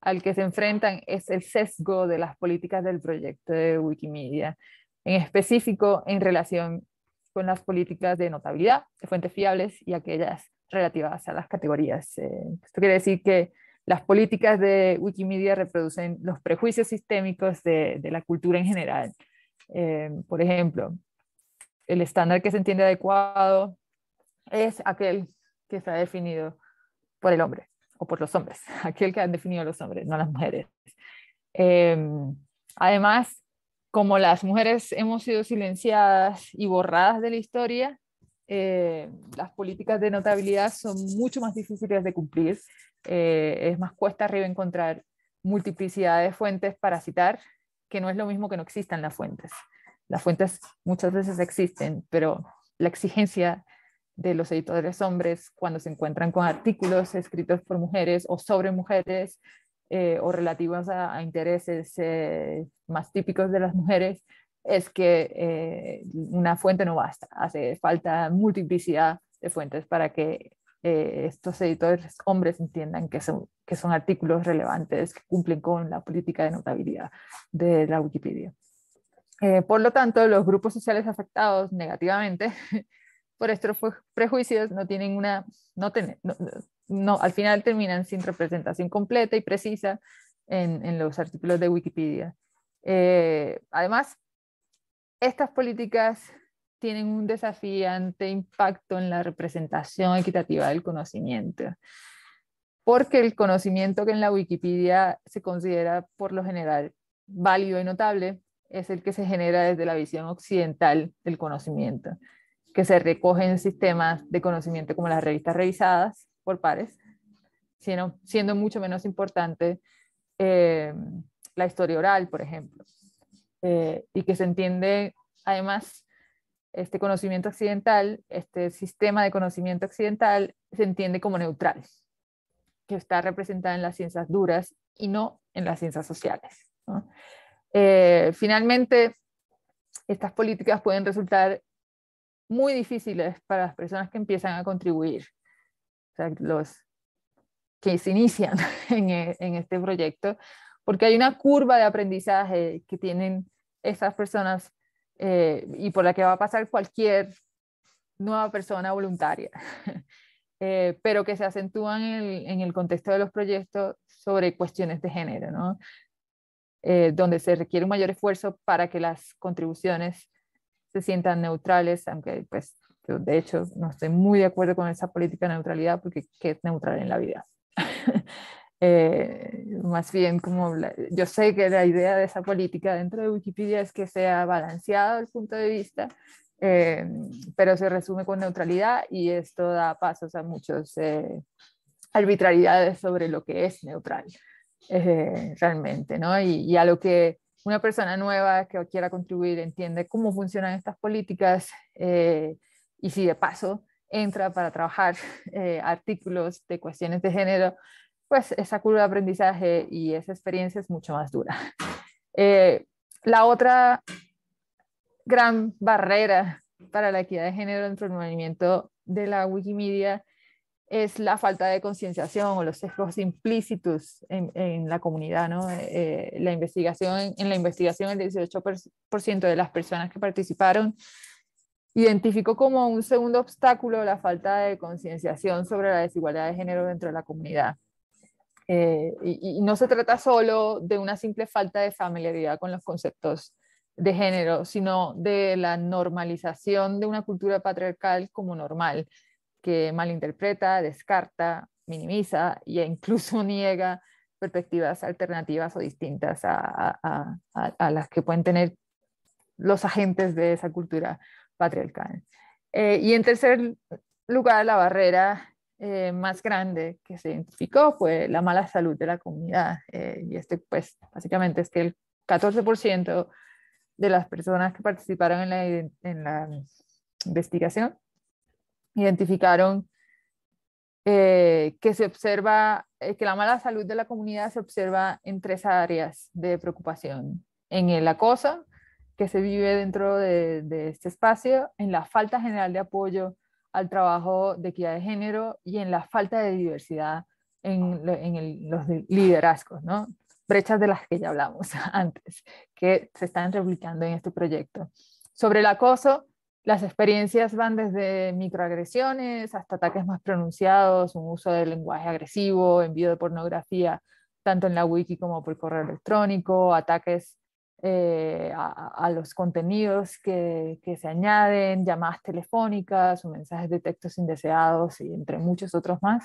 al que se enfrentan es el sesgo de las políticas del proyecto de Wikimedia, en específico en relación con las políticas de notabilidad, de fuentes fiables y aquellas relativas a las categorías. Eh, esto quiere decir que las políticas de Wikimedia reproducen los prejuicios sistémicos de, la cultura en general. Eh, por ejemplo, el estándar que se entiende adecuado es aquel que está definido por el hombre o por los hombres, aquel que han definido los hombres, no las mujeres. Em, además, como las mujeres hemos sido silenciadas y borradas de la historia, em, las políticas de notabilidad son mucho más difíciles de cumplir. Eh, es más cuesta arriba encontrar multiplicidad de fuentes para citar, que no es lo mismo que no existan las fuentes. Las fuentes muchas veces existen, pero la exigencia de los editores hombres cuando se encuentran con artículos escritos por mujeres o sobre mujeres eh, o relativos a, intereses eh, más típicos de las mujeres, es que eh, una fuente no basta. Hace falta multiplicidad de fuentes para que estos editores hombres entiendan que son, que son artículos relevantes, que cumplen con la política de notabilidad de la Wikipedia. por lo tanto, los grupos sociales afectados negativamente por estos prejuicios no tienen una, no, al final terminan sin representación completa y precisa en, los artículos de Wikipedia. Eh, además, estas políticas tienen un desafiante impacto en la representación equitativa del conocimiento, porque el conocimiento que en la Wikipedia se considera por lo general válido y notable es el que se genera desde la visión occidental del conocimiento que se recogen sistemas de conocimiento como las revistas revisadas por pares, siendo mucho menos importante eh, la historia oral, por ejemplo, eh, y que se entiende además este conocimiento occidental, este sistema de conocimiento occidental se entiende como neutral, que está representado en las ciencias duras y no en las ciencias sociales. Eh, finalmente, estas políticas pueden resultar muy difíciles para las personas que empiezan a contribuir, o sea, los que se inician e, en, este proyecto, porque hay una curva de aprendizaje que tienen esas personas eh, y por la que va a pasar cualquier nueva persona voluntaria, eh, pero que se acentúan en el, contexto de los proyectos sobre cuestiones de género, ¿no? Eh, donde se requiere un mayor esfuerzo para que las contribuciones se sientan neutrales, aunque pues yo de hecho no estoy muy de acuerdo con esa política de neutralidad porque ¿qué es neutral en la vida? Eh, más bien como yo sé que la idea de esa política dentro de Wikipedia es que sea balanceado el punto de vista, eh, pero se resume con neutralidad y esto da pasos a muchos eh, arbitrariedades sobre lo que es neutral realmente, ¿no? Y, y, a lo que una persona nueva que quiera contribuir entiende cómo funcionan estas políticas eh, y si de paso entra para trabajar eh, artículos de cuestiones de género, pues esa curva de aprendizaje y esa experiencia es mucho más dura. Eh, la otra gran barrera para la equidad de género dentro del movimiento de la Wikimedia es la falta de concienciación o los sesgos implícitos en, la comunidad. ¿no? Eh, eh, la investigación, en la investigación, el 18% de las personas que participaron identificó como un segundo obstáculo la falta de concienciación sobre la desigualdad de género dentro de la comunidad. Eh, y, no se trata solo de una simple falta de familiaridad con los conceptos de género, sino de la normalización de una cultura patriarcal como normal que malinterpreta, descarta, minimiza e incluso niega perspectivas alternativas o distintas a, las que pueden tener los agentes de esa cultura patriarcal. Eh, y en tercer lugar, la barrera eh, más grande que se identificó fue la mala salud de la comunidad. Eh, y este, pues, básicamente es que el 14% de las personas que participaron en la investigación identificaron eh, que se observa, eh, que la mala salud de la comunidad se observa en tres áreas de preocupación. En el acoso que se vive dentro de, este espacio, en la falta general de apoyo al trabajo de equidad de género y en la falta de diversidad en, los liderazgos, ¿no? brechas de las que ya hablamos antes, que se están replicando en este proyecto. Sobre el acoso, las experiencias van desde microagresiones hasta ataques más pronunciados, un uso del lenguaje agresivo, envío de pornografía tanto en la wiki como por correo electrónico, ataques eh, a, los contenidos que, se añaden, llamadas telefónicas o mensajes de textos indeseados y entre muchos otros más.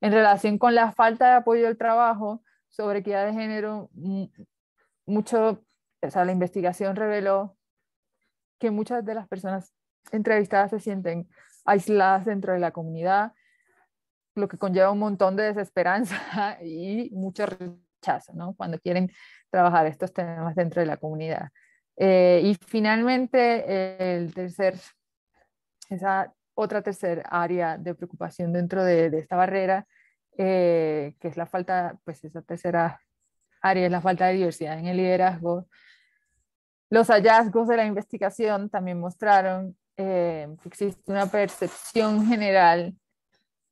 En relación con la falta de apoyo al trabajo sobre equidad de género, mm, mucho, o sea, la investigación reveló que muchas de las personas entrevistadas se sienten aisladas dentro de la comunidad, lo que conlleva un montón de desesperanza y mucho rechazo, Cuando quieren trabajar estos temas dentro de la comunidad. Eh, y finalmente, el tercer, esa otra tercera área de preocupación dentro de, esta barrera, eh, que es la falta, pues esa tercera área es la falta de diversidad en el liderazgo, los hallazgos de la investigación también mostraron eh, que existe una percepción general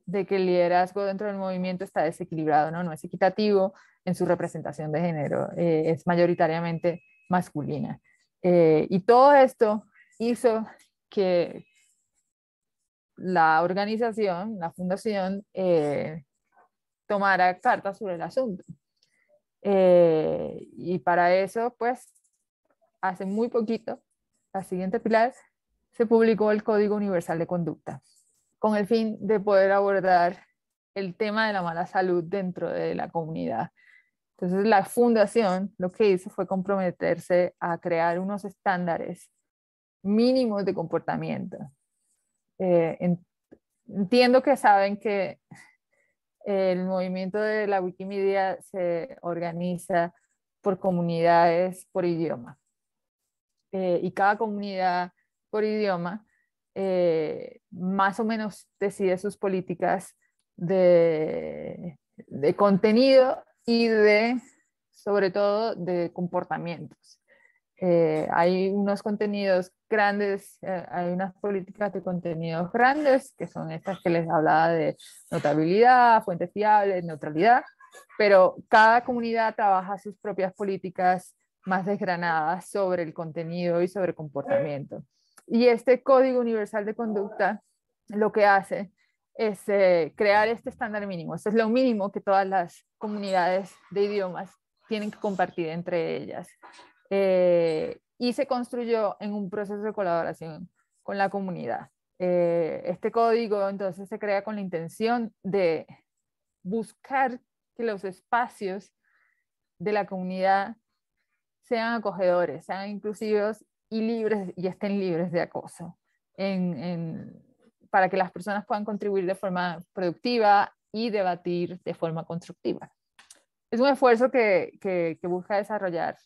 de que el liderazgo dentro del movimiento está desequilibrado, no, es equitativo en su representación de género, eh, es mayoritariamente masculina. Eh, y todo esto hizo que la organización, la fundación, tomara cartas sobre el asunto. y para eso, pues, hace muy poquito, la siguiente pilar, se publicó el Código Universal de Conducta, con el fin de poder abordar el tema de la mala salud dentro de la comunidad. Entonces, la fundación lo que hizo fue comprometerse a crear unos estándares mínimos de comportamiento. Eh, entiendo que saben que el movimiento de la Wikimedia se organiza por comunidades, por idiomas. Eh, y cada comunidad por idioma eh, más o menos decide sus políticas de, contenido y de, sobre todo, de comportamientos. Eh, hay unos contenidos grandes, hay unas políticas de contenidos grandes, que son estas que les hablaba de notabilidad, fuentes fiables, neutralidad, pero cada comunidad trabaja sus propias políticas más desgranadas sobre el contenido y sobre comportamiento. Y este código universal de conducta lo que hace es eh, crear este estándar mínimo. Esto es lo mínimo que todas las comunidades de idiomas tienen que compartir entre ellas. Eh, y se construyó en un proceso de colaboración con la comunidad. Eh, este código entonces se crea con la intención de buscar que los espacios de la comunidad sean acogedores, sean inclusivos y libres y estén libres de acoso, para que las personas puedan contribuir de forma productiva y debatir de forma constructiva. Es un esfuerzo que, busca desarrollar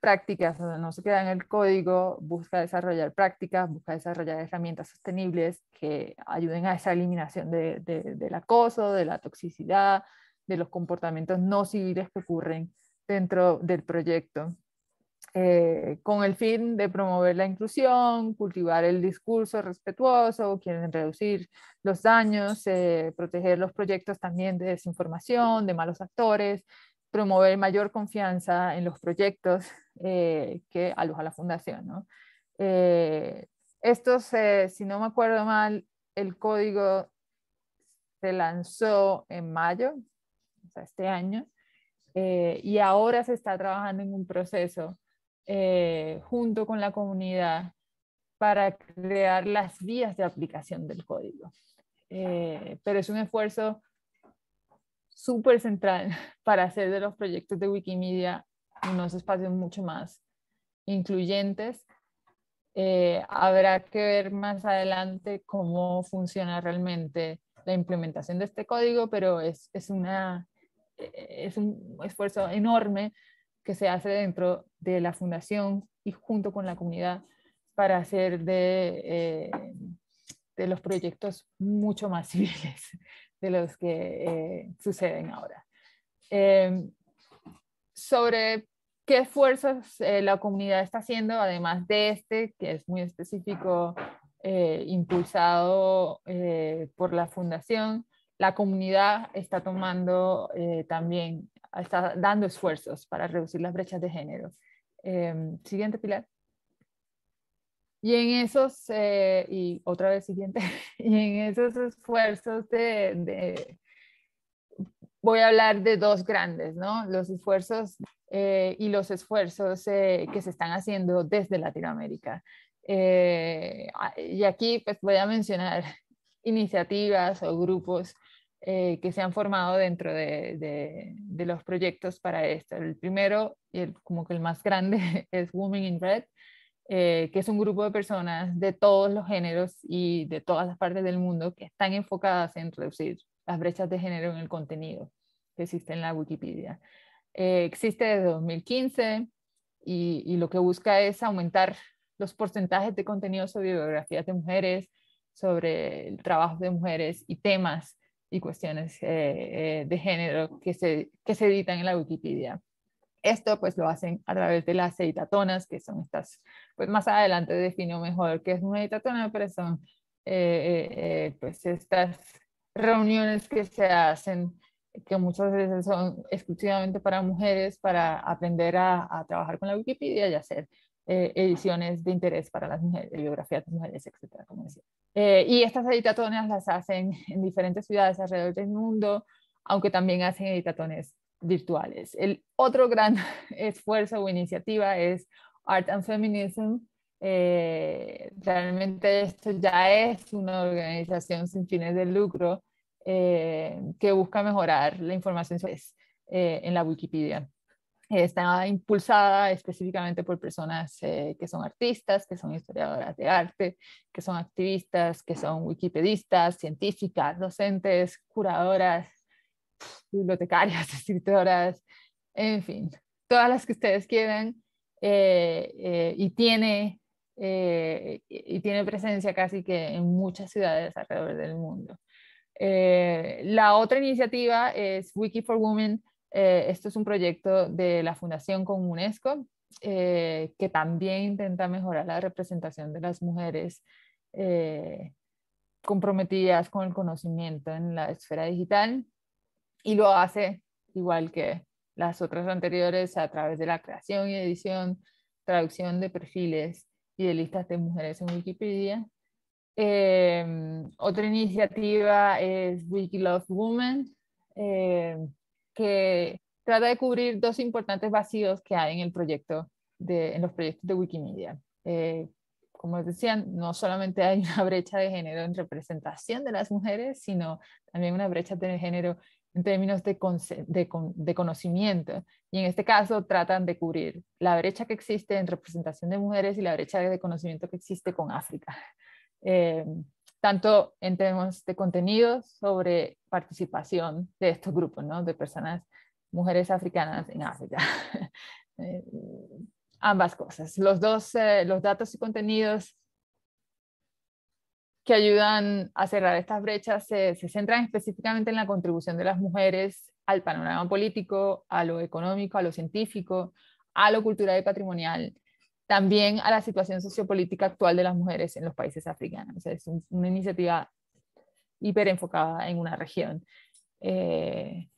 prácticas, no se queda en el código, busca desarrollar prácticas, busca desarrollar herramientas sostenibles que ayuden a esa eliminación del acoso, de la toxicidad, de los comportamientos no civiles que ocurren dentro del proyecto. Eh, con el fin de promover la inclusión, cultivar el discurso respetuoso, quieren reducir los daños, eh, proteger los proyectos también de desinformación, de malos actores, promover mayor confianza en los proyectos eh, que aloja la fundación. ¿no? estos, si no me acuerdo mal, el código se lanzó en mayo, o sea, este año, y ahora se está trabajando en un proceso eh, junto con la comunidad para crear las vías de aplicación del código. Eh, pero es un esfuerzo súper central para hacer de los proyectos de Wikimedia unos espacios mucho más incluyentes. Eh, habrá que ver más adelante cómo funciona realmente la implementación de este código, pero es, es, una, es un esfuerzo enorme que se hace dentro de la fundación y junto con la comunidad para hacer de, eh, los proyectos mucho más civiles de los que eh, suceden ahora. Em, sobre qué esfuerzos eh, la comunidad está haciendo, además de este, que es muy específico, impulsado por la fundación, la comunidad está tomando también está dando esfuerzos para reducir las brechas de género. Em, siguiente, Pilar. Y en esos, eh, y otra vez siguiente, y en esos esfuerzos de, voy a hablar de dos grandes, ¿no? Los esfuerzos eh, y los esfuerzos eh, que se están haciendo desde Latinoamérica. y aquí pues voy a mencionar iniciativas o grupos eh, que se han formado dentro de, los proyectos para esto. El primero, y el, como que el más grande, es Women in Red, eh, que es un grupo de personas de todos los géneros y de todas las partes del mundo que están enfocadas en reducir las brechas de género en el contenido que existe en la Wikipedia. Eh, existe desde 2015 y, lo que busca es aumentar los porcentajes de contenido sobre biografías de mujeres, sobre el trabajo de mujeres y temas y cuestiones eh, eh, de género que se, editan en la Wikipedia. Esto pues lo hacen a través de las editatonas, que son estas, pues más adelante defino mejor qué es una editatona, pero son eh, pues estas reuniones que se hacen que muchas veces son exclusivamente para mujeres, para aprender a, trabajar con la Wikipedia y hacer eh, ediciones de interés para las mujeres, biografías de mujeres, etcétera, eh, y estas editatones las hacen en diferentes ciudades alrededor del mundo, aunque también hacen editatones virtuales. El otro gran esfuerzo o iniciativa es Art and Feminism. Eh, realmente esto ya es una organización sin fines de lucro que busca mejorar la información sobre, en la Wikipedia. Eh, está impulsada específicamente por personas eh, que son artistas, que son historiadoras de arte, que son activistas, que son wikipedistas, científicas, docentes, curadoras, bibliotecarias, escritoras, en fin, todas las que ustedes quieran. Eh, y, tiene, y tiene presencia casi que en muchas ciudades alrededor del mundo. la otra iniciativa es Wiki for Women, eh, esto es un proyecto de la Fundación con UNESCO eh, que también intenta mejorar la representación de las mujeres eh, comprometidas con el conocimiento en la esfera digital y lo hace igual que las otras anteriores a través de la creación y edición, traducción de perfiles y de listas de mujeres en Wikipedia. otra iniciativa es Wiki Women, que trata de cubrir dos importantes vacíos que hay en el proyecto de, en los proyectos de Wikimedia. Eh, como decían, no solamente hay una brecha de género en representación de las mujeres, sino también una brecha de género en términos de, de, conocimiento. Y en este caso tratan de cubrir la brecha que existe en representación de mujeres y la brecha de conocimiento que existe con África. Eh, tanto en temas de contenidos sobre participación de estos grupos, ¿no? de personas, mujeres africanas en África. Eh, ambas cosas, los dos, eh, los datos y contenidos que ayudan a cerrar estas brechas se, se centran específicamente en la contribución de las mujeres al panorama político, a lo económico, a lo científico, a lo cultural y patrimonial, también a la situación sociopolítica actual de las mujeres en los países africanos. es una iniciativa hiper enfocada en una región. Eh,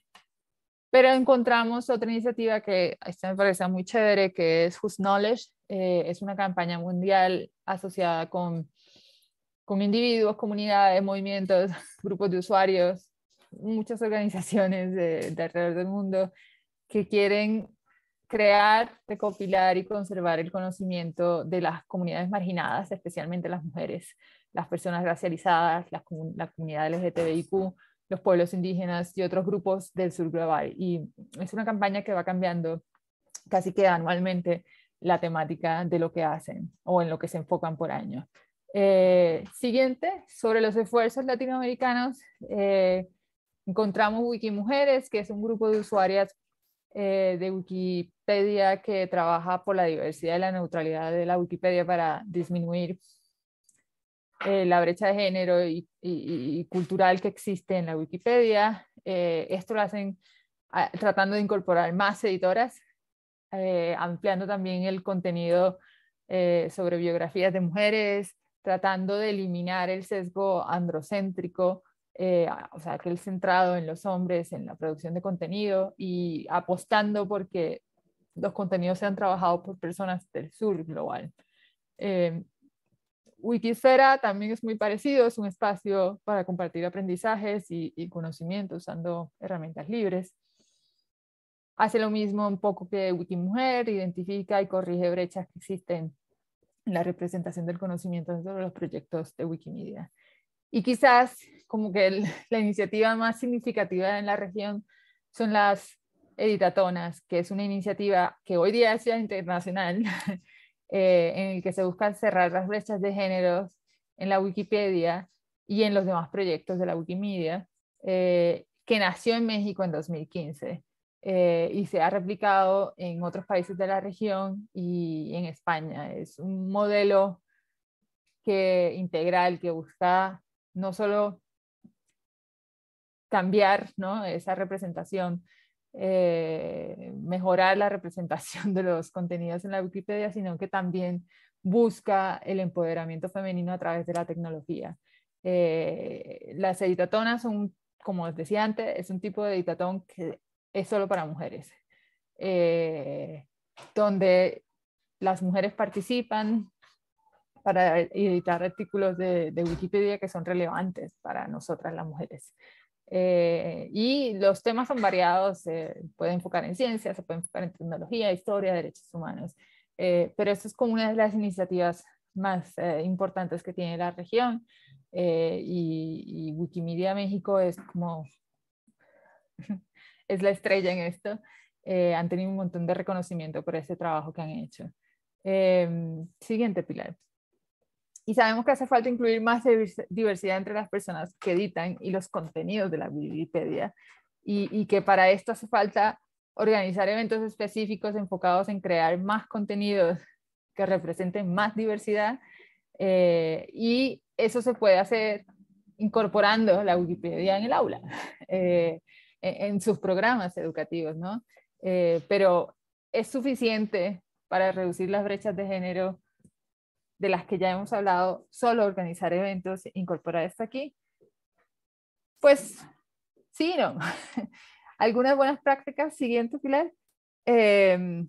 pero encontramos otra iniciativa que esta me parece muy chévere, que es Whose Knowledge. Eh, es una campaña mundial asociada con, con individuos, comunidades, movimientos, grupos de usuarios, muchas organizaciones de alrededor del mundo que quieren crear, recopilar y conservar el conocimiento de las comunidades marginadas, especialmente las mujeres, las personas racializadas, la, comunidades la comunidad LGTBIQ, los pueblos indígenas y otros grupos del sur global. Y es una campaña que va cambiando casi que anualmente la temática de lo que hacen o en lo que se enfocan por año. Eh, siguiente, sobre los esfuerzos latinoamericanos, eh, encontramos Wikimujeres, que es un grupo de usuarias eh, de Wikipedia que trabaja por la diversidad y la neutralidad de la Wikipedia para disminuir eh, la brecha de género y, cultural que existe en la Wikipedia. Eh, esto lo hacen ah, tratando de incorporar más editoras, ampliando también el contenido sobre biografías de mujeres, tratando de eliminar el sesgo androcéntrico eh, o sea, que el centrado en los hombres, en la producción de contenido y apostando porque los contenidos sean trabajados por personas del sur global. Eh, Wikisfera también es muy parecido, es un espacio para compartir aprendizajes y, y conocimiento usando herramientas libres. Hace lo mismo un poco que Wikimujer, identifica y corrige brechas que existen en la representación del conocimiento dentro de los proyectos de Wikimedia. Y quizás como que la iniciativa más significativa en la región son las editatonas, que es una iniciativa que hoy día es internacional, eh, en el que se busca cerrar las brechas de géneros en la Wikipedia y en los demás proyectos de la Wikimedia, eh, que nació en México en 2015 eh, y se ha replicado en otros países de la región y en España. Es un modelo que, integral que busca no solo cambiar esa representación, eh, mejorar la representación de los contenidos en la Wikipedia, sino que también busca el empoderamiento femenino a través de la tecnología. Eh, las editatonas son, como os decía antes, es un tipo de editatón que es solo para mujeres, eh, donde las mujeres participan para editar artículos de Wikipedia que son relevantes para nosotras las mujeres. Eh, y los temas son variados, se puede enfocar en ciencia, se puede enfocar en tecnología, historia, derechos humanos, eh, pero esto es como una de las iniciativas más eh, importantes que tiene la región y, y, Wikimedia México es como, es la estrella en esto, han tenido un montón de reconocimiento por ese trabajo que han hecho. Em, siguiente, Pilar. Y sabemos que hace falta incluir más diversidad entre las personas que editan y los contenidos de la Wikipedia. Y, que para esto hace falta organizar eventos específicos enfocados en crear más contenidos que representen más diversidad. Eh, y eso se puede hacer incorporando la Wikipedia en el aula, eh, en, sus programas educativos, ¿no? Eh, pero es suficiente para reducir las brechas de género de las que ya hemos hablado, solo organizar eventos, incorporar esto aquí? Pues sí, no. Algunas buenas prácticas, siguiente Pilar. Em,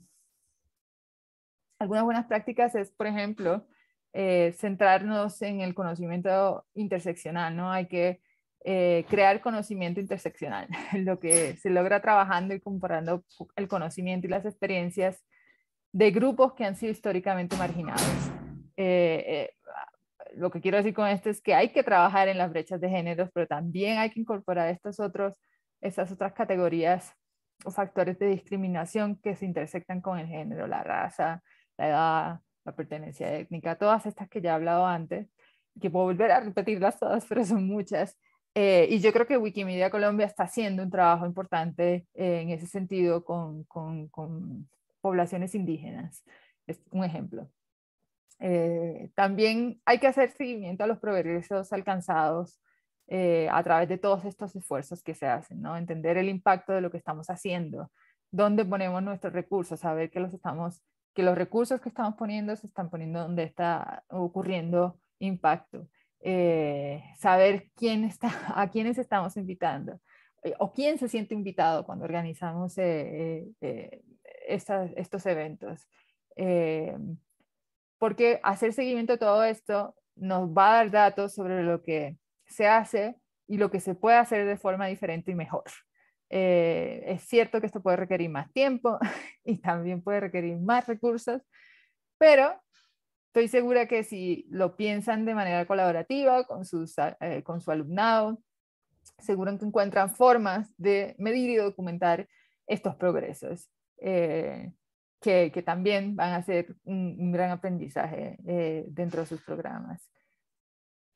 algunas buenas prácticas es, por ejemplo, eh, centrarnos en el conocimiento interseccional, ¿no? Hay que eh, crear conocimiento interseccional, lo que se logra trabajando y comparando el conocimiento y las experiencias de grupos que han sido históricamente marginados. Eh, eh, lo que quiero decir con esto es que hay que trabajar en las brechas de géneros, pero también hay que incorporar estos otros, estas otras categorías o factores de discriminación que se intersectan con el género, la raza, la edad, la pertenencia étnica, todas estas que ya he hablado antes, que puedo volver a repetirlas todas, pero son muchas. Eh, y yo creo que Wikimedia Colombia está haciendo un trabajo importante en ese sentido con poblaciones indígenas. Es un ejemplo. Eh, también hay que hacer seguimiento a los progresos alcanzados eh, a través de todos estos esfuerzos que se hacen, ¿no? entender el impacto de lo que estamos haciendo, dónde ponemos nuestros recursos, saber que los, estamos, que los recursos que estamos poniendo se están poniendo donde está ocurriendo impacto, eh, saber quién está, a quiénes estamos invitando o quién se siente invitado cuando organizamos estos eventos porque hacer seguimiento a todo esto nos va a dar datos sobre lo que se hace y lo que se puede hacer de forma diferente y mejor. Eh, es cierto que esto puede requerir más tiempo y también puede requerir más recursos, pero estoy segura que si lo piensan de manera colaborativa con, eh, con su alumnado, seguro que encuentran formas de medir y documentar estos progresos. Eh, que, también van a ser un, gran aprendizaje eh, dentro de sus programas.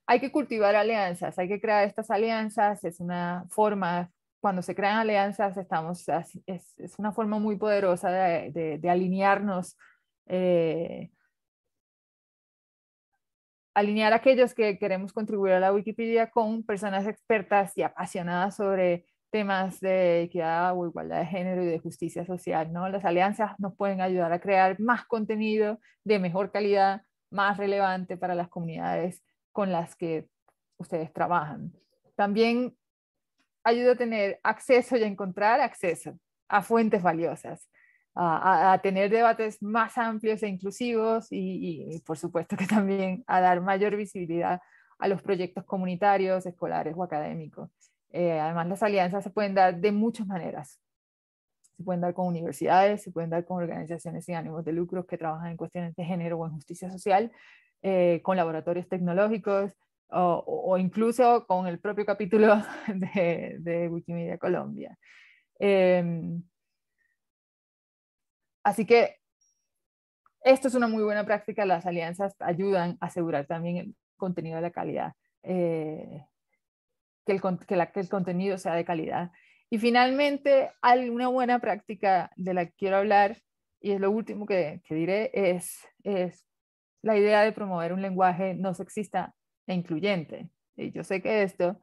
Hay que cultivar alianzas, hay que crear estas alianzas, es una forma, cuando se crean alianzas, estamos, es, una forma muy poderosa de, alinearnos. Eh, alinear a aquellos que queremos contribuir a la Wikipedia con personas expertas y apasionadas sobre temas de equidad o igualdad de género y de justicia social, ¿no? Las alianzas nos pueden ayudar a crear más contenido de mejor calidad, más relevante para las comunidades con las que ustedes trabajan. También ayuda a tener acceso y a encontrar acceso a fuentes valiosas, a, tener debates más amplios e inclusivos y, por supuesto, que también a dar mayor visibilidad a los proyectos comunitarios, escolares o académicos eh, además, las alianzas se pueden dar de muchas maneras. Se pueden dar con universidades, se pueden dar con organizaciones sin ánimos de lucro que trabajan en cuestiones de género o en justicia social, eh, con laboratorios tecnológicos o, incluso con el propio capítulo de, Wikimedia Colombia. Em, así que esto es una muy buena práctica. Las alianzas ayudan a asegurar también el contenido de la calidad eh, que el, contenido sea de calidad. Y finalmente, una buena práctica de la que quiero hablar, y es lo último que, diré, es, es la idea de promover un lenguaje no sexista e incluyente. Y yo sé que esto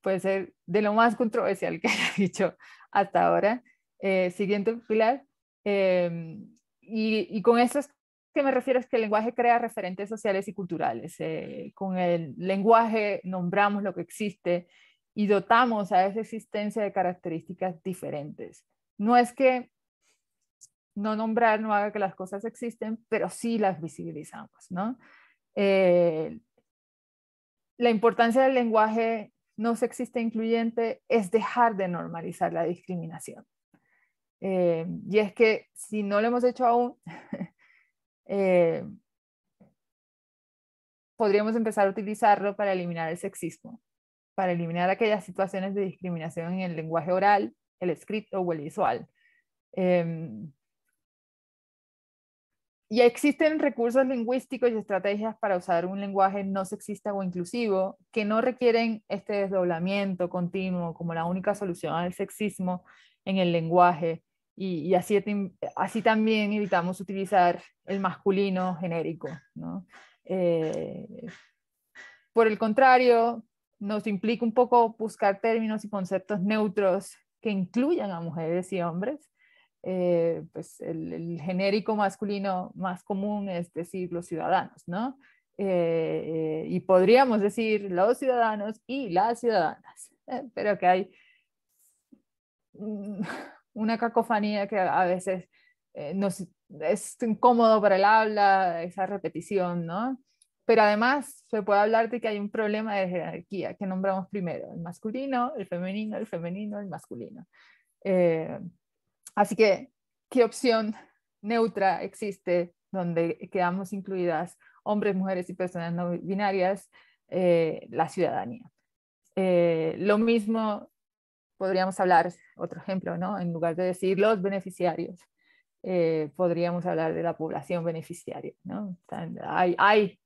puede ser de lo más controversial que he dicho hasta ahora. Eh, siguiente pilar. Em, y, y, con esto que me refiero es que el lenguaje crea referentes sociales y culturales. Eh, con el lenguaje nombramos lo que existe y dotamos a esa existencia de características diferentes. No es que no nombrar no haga que las cosas existen, pero sí las visibilizamos, eh, la importancia del lenguaje no sexista incluyente es dejar de normalizar la discriminación. Eh, y es que si no lo hemos hecho aún, Eh, podríamos empezar a utilizarlo para eliminar el sexismo, para eliminar aquellas situaciones de discriminación en el lenguaje oral, el escrito o el visual. Em, ya existen recursos lingüísticos y estrategias para usar un lenguaje no sexista o inclusivo que no requieren este desdoblamiento continuo como la única solución al sexismo en el lenguaje y, así, así, también evitamos utilizar el masculino genérico. ¿no? Eh, por el contrario, nos implica un poco buscar términos y conceptos neutros que incluyan a mujeres y hombres. Eh, pues el, genérico masculino más común es decir los ciudadanos, ¿no? Eh, y podríamos decir los ciudadanos y las ciudadanas, pero que hay mm, una cacofanía que a veces eh, nos, es incómodo para el habla, esa repetición, ¿no? Pero además se puede hablar de que hay un problema de jerarquía que nombramos primero, el masculino, el femenino, el femenino, el masculino. Eh, así que, ¿qué opción neutra existe donde quedamos incluidas hombres, mujeres y personas no binarias, eh, la ciudadanía? lo mismo podríamos hablar, otro ejemplo, ¿no? en lugar de decir los beneficiarios, eh, podríamos hablar de la población beneficiaria. ¿no? Hay, hay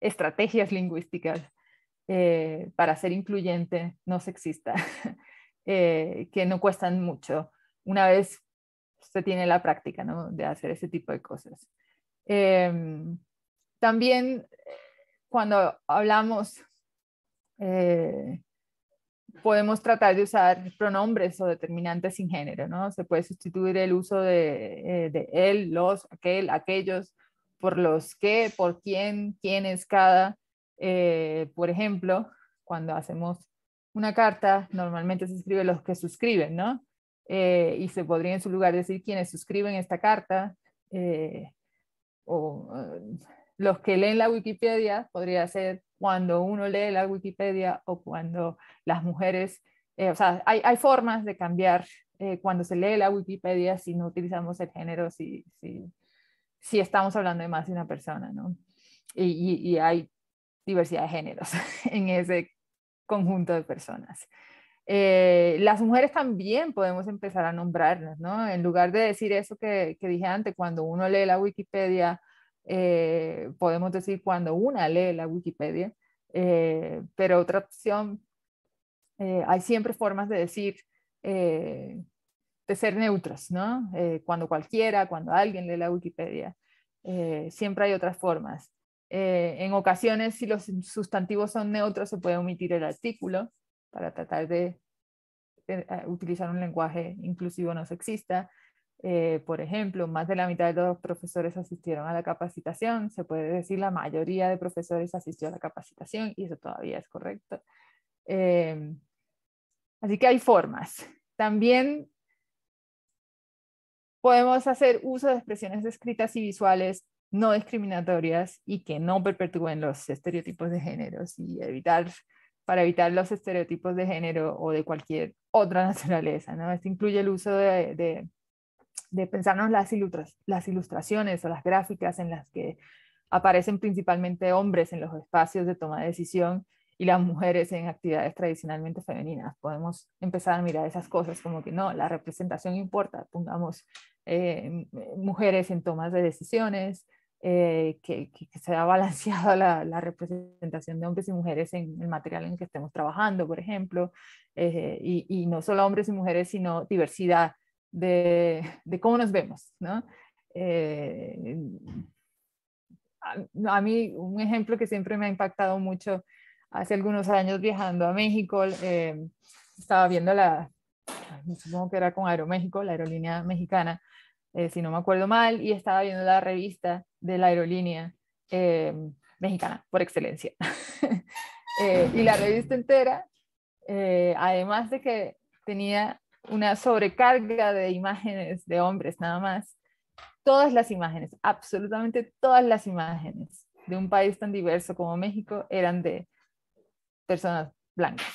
estrategias lingüísticas eh, para ser incluyente, no sexista, eh, que no cuestan mucho una vez se tiene la práctica ¿no? de hacer ese tipo de cosas. Em, también cuando hablamos eh, podemos tratar de usar pronombres o determinantes sin género, ¿no? Se puede sustituir el uso de, eh, de él, los, aquel, aquellos, por los que, por quién, quién es cada. Eh, por ejemplo, cuando hacemos una carta, normalmente se escribe los que suscriben, ¿no? Eh, y se podría en su lugar decir quienes suscriben esta carta, o los que leen la Wikipedia, podría ser cuando uno lee la Wikipedia o cuando las mujeres, eh, o sea, hay, hay, formas de cambiar eh, cuando se lee la Wikipedia si no utilizamos el género, si, si, estamos hablando de más de una persona, ¿no? Y, y, hay diversidad de géneros en ese conjunto de personas. Eh, las mujeres también podemos empezar a nombrarnos, ¿no? En lugar de decir eso que, que dije antes, cuando uno lee la Wikipedia, eh, podemos decir cuando una lee la Wikipedia, eh, pero otra opción, eh, hay siempre formas de decir, de ser neutros, ¿no? cuando cualquiera, cuando alguien lee la Wikipedia, siempre hay otras formas. en ocasiones, si los sustantivos son neutros, se puede omitir el artículo para tratar de utilizar un lenguaje inclusivo no sexista. Eh, por ejemplo, más de la mitad de los profesores asistieron a la capacitación, se puede decir la mayoría de profesores asistió a la capacitación y eso todavía es correcto. Em, así que hay formas. También podemos hacer uso de expresiones escritas y visuales no discriminatorias y que no perpetúen los estereotipos de género y evitar para evitar los estereotipos de género o de cualquier otra naturaleza. Esto incluye el uso de de pensarnos las, las ilustraciones o las gráficas en las que aparecen principalmente hombres en los espacios de toma de decisión y las mujeres en actividades tradicionalmente femeninas. Podemos empezar a mirar esas cosas como que no, la representación importa, pongamos eh, mujeres en tomas de decisiones, eh, que, que, sea balanceada la, representación de hombres y mujeres en el material en el que estemos trabajando, por ejemplo, eh, y, y, no solo hombres y mujeres, sino diversidad de, cómo nos vemos, ¿no? Eh, a, mí, un ejemplo que siempre me ha impactado mucho, hace algunos años viajando a México, eh, estaba viendo la, supongo que era con Aeroméxico, la aerolínea mexicana, eh, si no me acuerdo mal, y estaba viendo la revista de la aerolínea mexicana, por excelencia. y la revista entera, además de que tenía una sobrecarga de imágenes de hombres nada más. Todas las imágenes, absolutamente todas las imágenes de un país tan diverso como México eran de personas blancas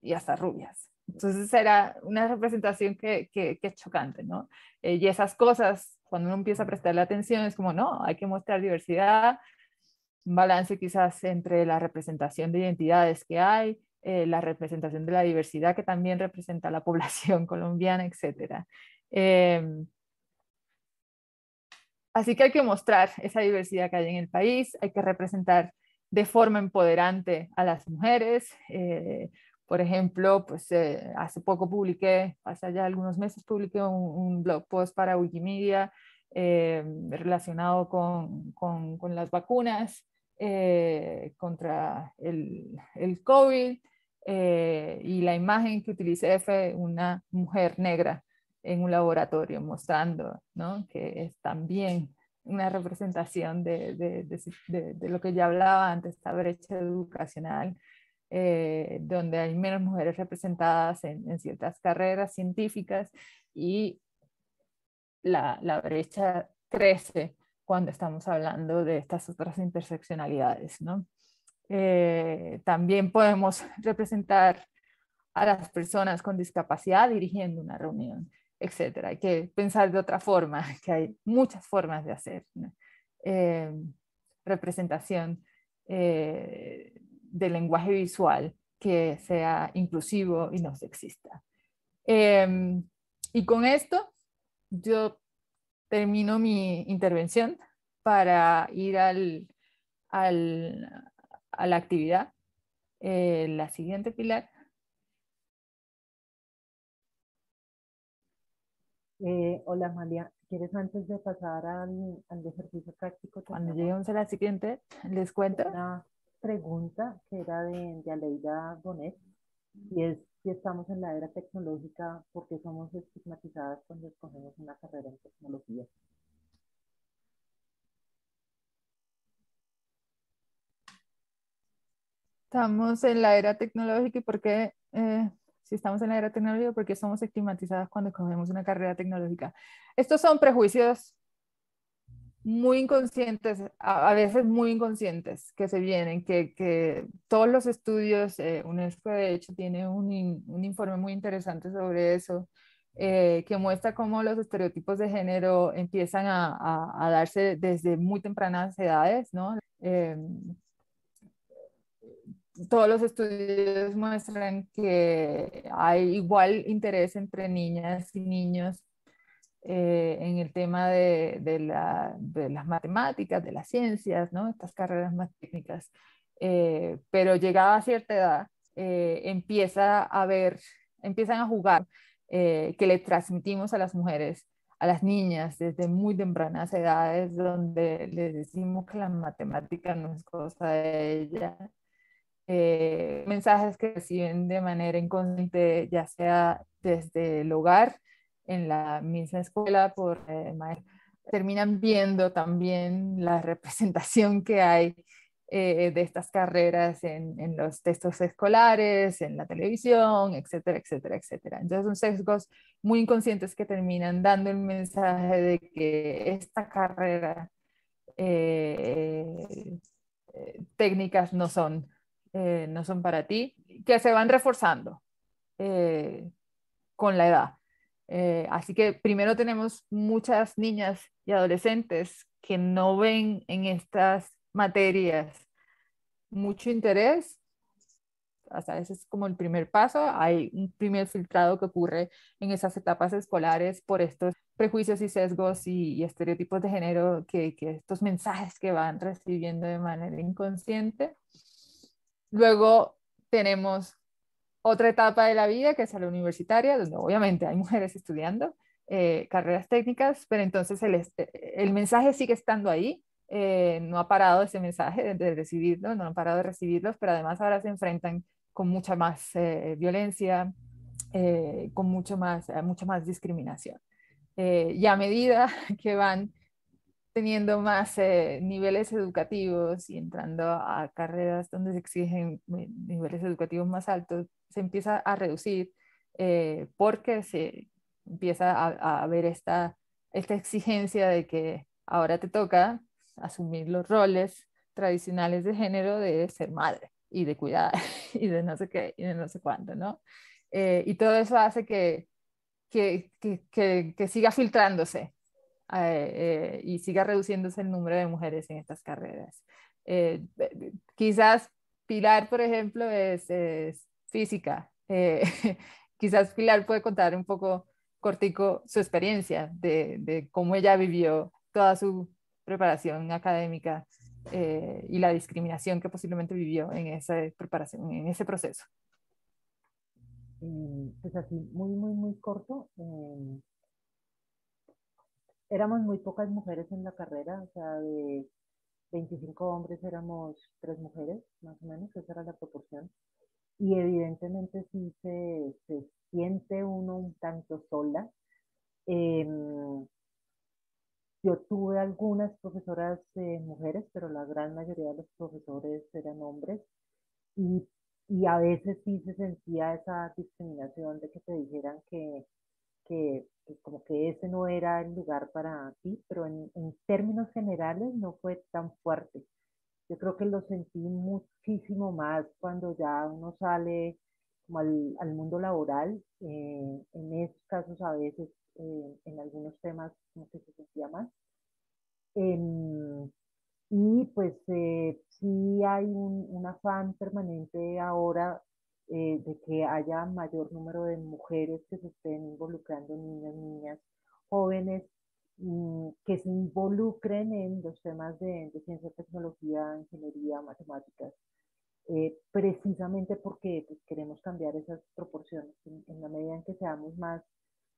y hasta rubias. Entonces era una representación que, es chocante, ¿no? Eh, y esas cosas, cuando uno empieza a prestarle atención, es como, no, hay que mostrar diversidad, un balance quizás entre la representación de identidades que hay, eh, la representación de la diversidad que también representa la población colombiana, etc. Em, así que hay que mostrar esa diversidad que hay en el país, hay que representar de forma empoderante a las mujeres. Eh, por ejemplo, pues eh, hace poco publiqué, hace ya algunos meses publiqué un, blog post para Wikimedia relacionado con, las vacunas contra el, el COVID. Eh, y la imagen que utilicé fue una mujer negra en un laboratorio mostrando ¿no? que es también una representación de, lo que ya hablaba antes, esta brecha educacional, eh, donde hay menos mujeres representadas en, ciertas carreras científicas y la, la, brecha crece cuando estamos hablando de estas otras interseccionalidades, ¿no? Eh, también podemos representar a las personas con discapacidad dirigiendo una reunión, etc. Hay que pensar de otra forma, que hay muchas formas de hacer eh, representación eh, del lenguaje visual que sea inclusivo y no sexista. Em, y con esto yo termino mi intervención para ir al, al, a la actividad. Eh, la siguiente pilar. Eh, hola María, ¿quieres antes de pasar al, ejercicio práctico? Cuando lleguemos a la siguiente, les cuento. Una pregunta que era de, de Aleida Bonet y es si estamos en la era tecnológica, porque somos estigmatizadas cuando escogemos una carrera en tecnología? estamos en la era tecnológica y por qué, eh, si estamos en la era tecnológica, por qué somos estigmatizadas cuando escogemos una carrera tecnológica. Estos son prejuicios muy inconscientes, a, veces muy inconscientes, que se vienen, que, que todos los estudios, eh, UNESCO de hecho tiene un, un, informe muy interesante sobre eso, eh, que muestra cómo los estereotipos de género empiezan a, a, darse desde muy tempranas edades, ¿no? todos los estudios muestran que hay igual interés entre niñas y niños eh, en el tema de, las matemáticas, de las ciencias, ¿no? estas carreras más técnicas. Eh, pero llegada a cierta edad, eh, empieza a ver, empiezan a jugar que le transmitimos a las mujeres a las niñas desde muy tempranas edades, donde les decimos que la matemática no es cosa de ella, eh, mensajes que reciben de manera inconsciente, ya sea desde el hogar, en la misma escuela, por eh, terminan viendo también la representación que hay eh, de estas carreras en, los textos escolares, en la televisión, etcétera, etcétera, etcétera. Entonces son sesgos muy inconscientes que terminan dando el mensaje de que esta carrera técnicas no son eh, no son para ti, que se van reforzando eh, con la edad. Eh, así que primero tenemos muchas niñas y adolescentes que no ven en estas materias mucho interés. a veces ese es como el primer paso. Hay un primer filtrado que ocurre en esas etapas escolares por estos prejuicios y sesgos y, estereotipos de género que, estos mensajes que van recibiendo de manera inconsciente. Luego tenemos otra etapa de la vida, que es la universitaria, donde obviamente hay mujeres estudiando eh, carreras técnicas, pero entonces el, mensaje sigue estando ahí, eh, no ha parado ese mensaje de, recibirlos recibirlo, no han parado de recibirlos, pero además ahora se enfrentan con mucha más eh, violencia, con mucho más, mucha más discriminación. y a medida que van teniendo más eh, niveles educativos y entrando a carreras donde se exigen eh, niveles educativos más altos, se empieza a reducir eh, porque se empieza a, ver esta, esta exigencia de que ahora te toca asumir los roles tradicionales de género de ser madre y de cuidar y de no sé qué y de no sé cuánto, ¿no? y todo eso hace que, que, que, que, siga filtrándose eh, eh, y siga reduciéndose el número de mujeres en estas carreras. Eh, quizás Pilar, por ejemplo, es, física. quizás Pilar puede contar un poco cortico su experiencia de, de cómo ella vivió toda su preparación académica y la discriminación que posiblemente vivió en esa preparación, en ese proceso. Pues así, muy, muy, muy corto éramos muy pocas mujeres en la carrera, o sea, de 25 hombres éramos tres mujeres, más o menos, esa era la proporción. Y evidentemente sí se, siente uno un tanto sola. Em, yo tuve algunas profesoras eh, mujeres, pero la gran mayoría de los profesores eran hombres. Y, y a veces sí se sentía esa discriminación de que te dijeran que que, como que ese no era el lugar para ti, pero en, términos generales no fue tan fuerte. Yo creo que lo sentí muchísimo más cuando ya uno sale como al, al, mundo laboral. Eh, en esos casos a veces, eh, en algunos temas, como que se sentía más. Em, y pues eh, sí hay un, un, afán permanente ahora eh, de que haya mayor número de mujeres que se estén involucrando, niños, niñas, jóvenes, mm, que se involucren en los temas de, ciencia, tecnología, ingeniería, matemáticas, eh, precisamente porque pues, queremos cambiar esas proporciones en, la medida en que seamos más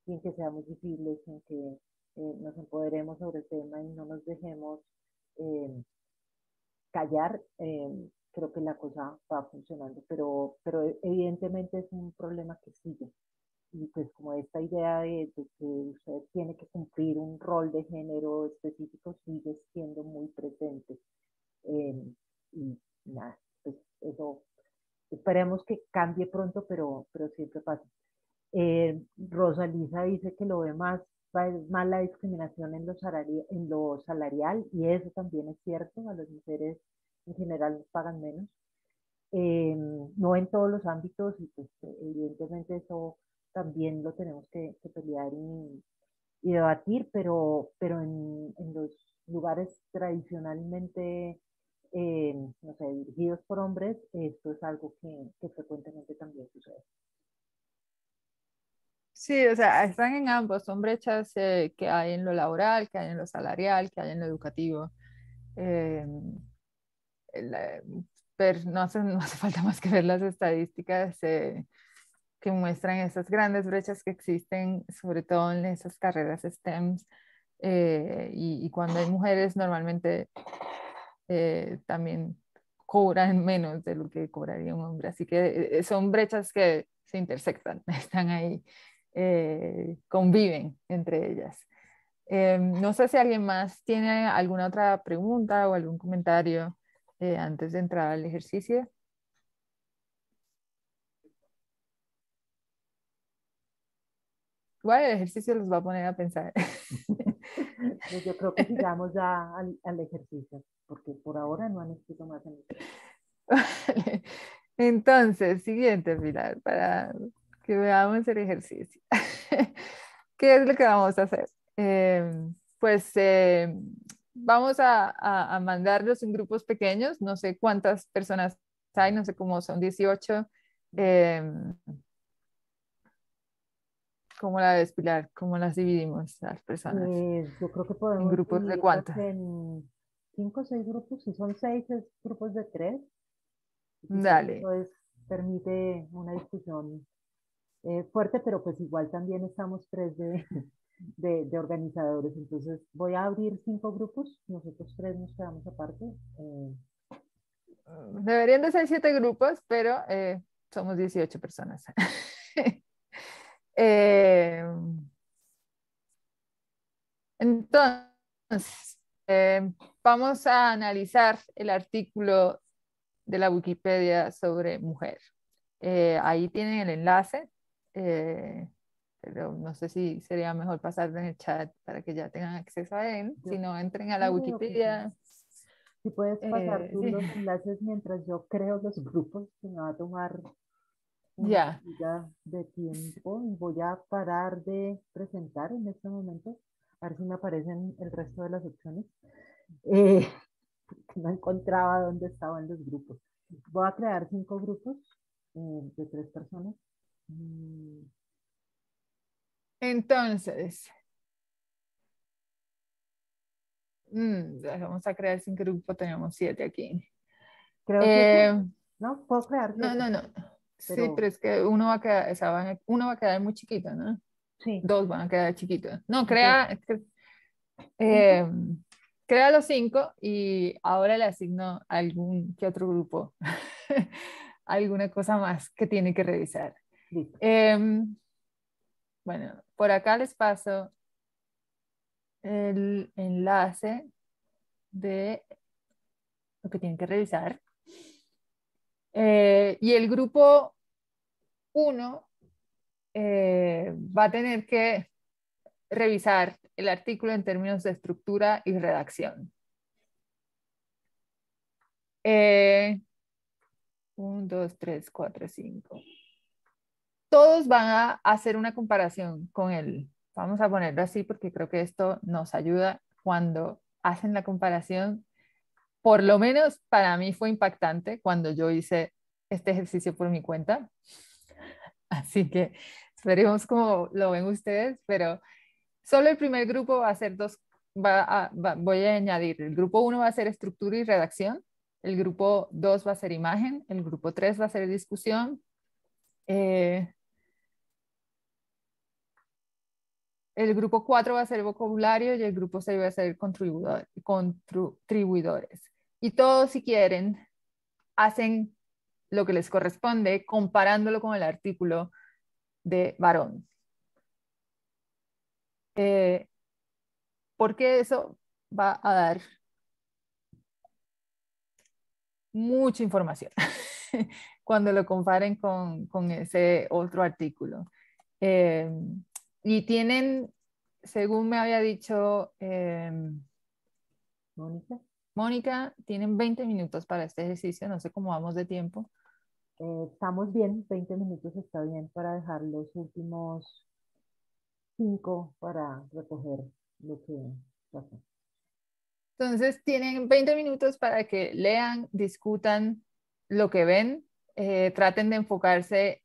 y en que seamos visibles, en que eh, nos empoderemos sobre el tema y no nos dejemos callar, eh, creo que la cosa va funcionando, pero, pero e, evidentemente es un problema que sigue. Y pues como esta idea de, que usted tiene que cumplir un rol de género específico sigue siendo muy presente. Em, y nada, pues eso esperemos que cambie pronto, pero, pero siempre pasa. Eh, dice que lo ve más, más la discriminación en lo, salarial, en lo salarial y eso también es cierto, a las mujeres en general pagan menos. Em, no en todos los ámbitos y pues, evidentemente eso también lo tenemos que, pelear y, debatir, pero, pero en, los lugares tradicionalmente em, dirigidos por hombres, esto es algo que, frecuentemente también sucede. Sí, o sea, están en ambos, son brechas eh, que hay en lo laboral, que hay en lo salarial, que hay en lo educativo. Em, pero no, hace, falta más que ver las estadísticas eh, que muestran esas grandes brechas que existen, sobre todo en esas carreras STEM. Eh, y, cuando hay mujeres, normalmente eh, también cobran menos de lo que cobraría un hombre. Así que son brechas que se intersectan, están ahí, conviven entre ellas. Em, no sé si alguien más tiene alguna otra pregunta o algún comentario. Eh, antes de entrar al ejercicio. Igual el ejercicio los va a poner a pensar. Yo creo que sigamos ya al, ejercicio, porque por ahora no han escrito más Entonces, siguiente, Pilar, para que veamos el ejercicio. ¿Qué es lo que vamos a hacer? Eh, pues eh, vamos a, mandarlos en grupos pequeños, no sé cuántas personas hay, no sé cómo son 18. Eh, ¿Cómo la despilar? ¿Cómo las dividimos las personas? Pues, yo creo que podemos. ¿En grupos de cuántas? En cinco o seis grupos, si son seis, es grupos de tres. Dale. Eso permite una discusión eh, fuerte, pero pues igual también estamos tres de, de, organizadores. Entonces voy a abrir cinco grupos, nosotros tres nos quedamos aparte. Eh. Deberían de ser siete grupos, pero eh, somos 18 personas. Eh, entonces, vamos a analizar el artículo de la Wikipedia sobre mujer. ahí tienen el enlace. Eh, pero no sé si sería mejor pasar en el chat para que ya tengan acceso a él. si no, entren a la Wikipedia. Si puedes pasar eh, los enlaces mientras yo creo los grupos, que me va a tomar ya de tiempo y voy a parar de presentar en este momento. A ver si me aparecen el resto de las opciones. Eh, no encontraba dónde estaban los grupos. Voy a crear cinco grupos eh, de tres personas. Mm, entonces, mm, vamos a crear sin grupo, tenemos siete aquí. Creo que, eh, no, puedo crear. No, no, no. Sí, pero es que uno va a quedar, uno va a quedar muy chiquito, ¿no? Sí. Dos van a quedar chiquitos. No, crea, eh, crea los cinco y ahora le asigno algún que otro grupo alguna cosa más que tiene que revisar. Em, bueno, por acá les paso el enlace de lo que tienen que revisar. Eh, y el grupo 1 eh, va a tener que revisar el artículo en términos de estructura y redacción. Eh, 1, 2, 3, 4, 5 todos van a hacer una comparación con él. Vamos a ponerlo así porque creo que esto nos ayuda cuando hacen la comparación. Por lo menos para mí fue impactante cuando yo hice este ejercicio por mi cuenta. Así que esperemos cómo lo ven ustedes, pero solo el primer grupo va a ser dos, va voy a añadir, el grupo uno va a ser estructura y redacción, el grupo dos va a ser imagen, el grupo tres va a ser discusión, eh, el grupo 4 va a ser vocabulario y el grupo 6 va a ser contribuidores. Y todos, si quieren, hacen lo que les corresponde comparándolo con el artículo de varón. Eh, porque eso va a dar mucha información cuando lo comparen con, ese otro artículo. Eh, y tienen, según me había dicho em, Mónica. tienen 20 minutos para este ejercicio, no sé cómo vamos de tiempo. Eh, estamos bien, 20 minutos está bien para dejar los últimos 5 para recoger lo que pasa. Entonces, tienen 20 minutos para que lean, discutan lo que ven, eh, traten de enfocarse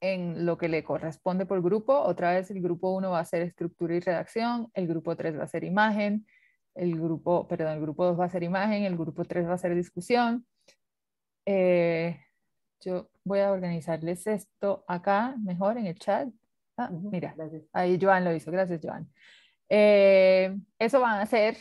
en lo que le corresponde por grupo. Otra vez el grupo 1 va a ser estructura y redacción, el grupo 3 va a ser imagen, el grupo, perdón, el grupo 2 va a ser imagen, el grupo 3 va a ser discusión. Eh, yo voy a organizarles esto acá mejor en el chat. Ah, mira, ahí Joan lo hizo, gracias Joan. Eh, eso van a ser,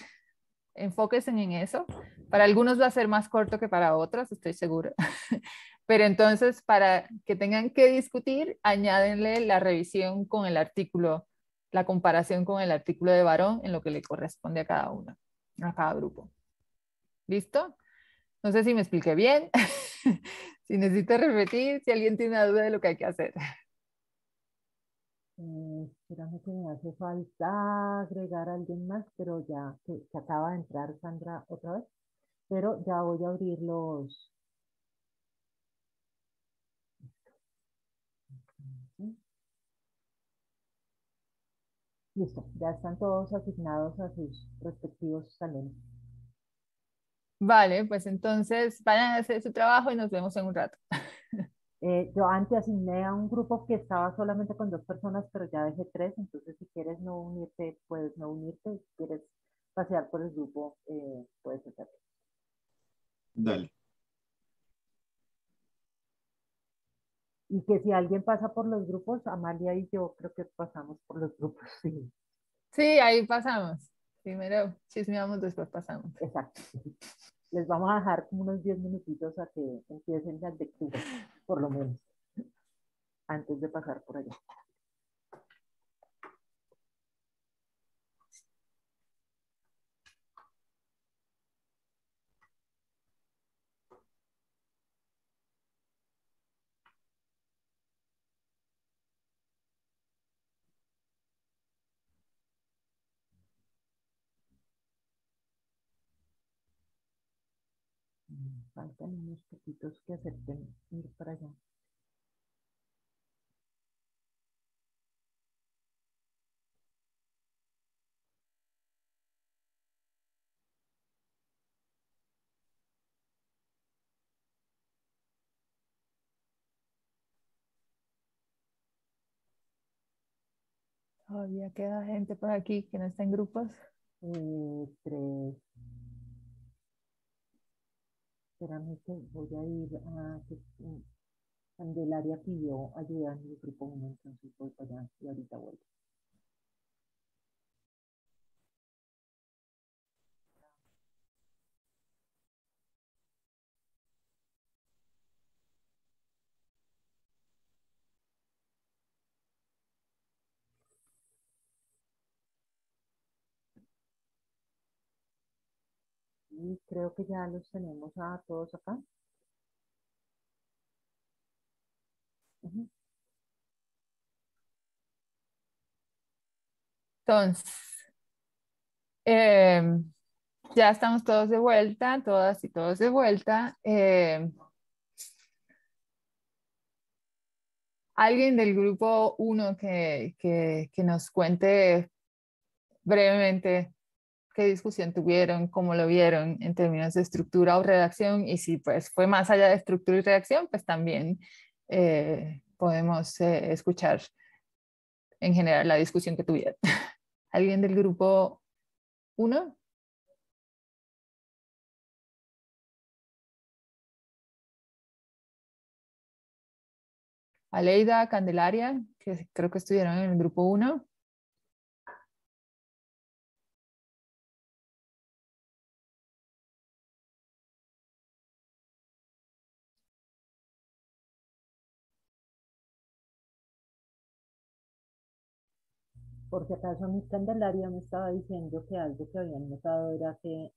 enfóquense en eso. Para algunos va a ser más corto que para otros, estoy segura. Pero entonces, para que tengan que discutir, añádenle la revisión con el artículo, la comparación con el artículo de varón en lo que le corresponde a cada uno, a cada grupo. ¿Listo? No sé si me expliqué bien, si necesito repetir, si alguien tiene una duda de lo que hay que hacer. Eh, Esperamos que me hace falta agregar a alguien más, pero ya se acaba de entrar Sandra otra vez, pero ya voy a abrir los, Listo, ya están todos asignados a sus respectivos salones. Vale, pues entonces vayan a hacer su trabajo y nos vemos en un rato. Eh, yo antes asigné a un grupo que estaba solamente con dos personas, pero ya dejé tres, entonces si quieres no unirte, puedes no unirte, si quieres pasear por el grupo, eh, puedes hacerlo. Dale. y que si alguien pasa por los grupos, Amalia y yo creo que pasamos por los grupos, sí. ahí pasamos. Primero chismeamos, después pasamos. Exacto. Les vamos a dejar como unos 10 minutitos a que empiecen las lecturas, por lo menos, antes de pasar por allá. faltan unos poquitos que acepten ir para allá. Todavía queda gente por aquí que no está en grupos. Eh, tres, espérame que voy a ir a que, Candelaria mm, pidió ayuda en el grupo 1, entonces voy para allá y ahorita vuelvo. y creo que ya los tenemos a todos acá. Entonces, em, ya estamos todos de vuelta, todas y todos de vuelta. Em, alguien del grupo 1 que, que, nos cuente brevemente qué discusión tuvieron, cómo lo vieron en términos de estructura o redacción y si pues fue más allá de estructura y redacción, pues también eh, podemos eh, escuchar en general la discusión que tuvieron. ¿Alguien del grupo 1? Aleida, Candelaria, que creo que estuvieron en el grupo 1. por si acaso mi Candelaria me estaba diciendo que algo que habían notado era que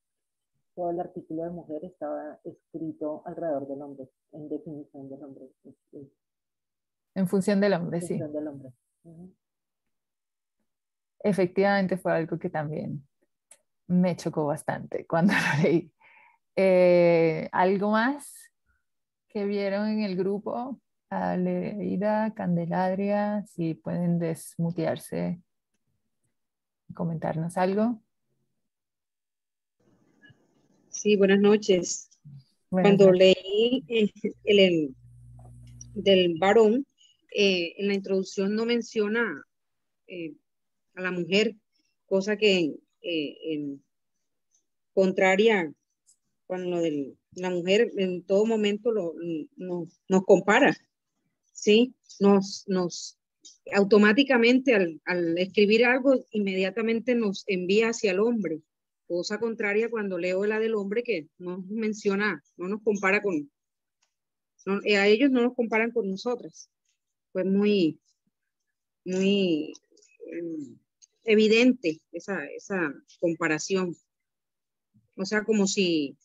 todo el artículo de mujer estaba escrito alrededor del hombre, en definición del hombre. En función del hombre, sí. Del hombre. Efectivamente fue algo que también me chocó bastante cuando lo leí. Eh, ¿Algo más que vieron en el grupo? A Candelaria, si pueden desmutearse comentarnos algo? Sí, buenas noches. Cuando leí eh, el, del varón, eh, en la introducción no menciona eh, a la mujer, cosa que en, contraria cuando lo de la mujer en todo momento nos, nos compara, ¿sí? Nos, nos automáticamente al, escribir algo, inmediatamente nos envía hacia el hombre. Cosa contraria cuando leo la del hombre que no menciona, no nos compara con, eh, a ellos no nos comparan con nosotras. pues muy, muy em, evidente esa, esa comparación. O sea, como si,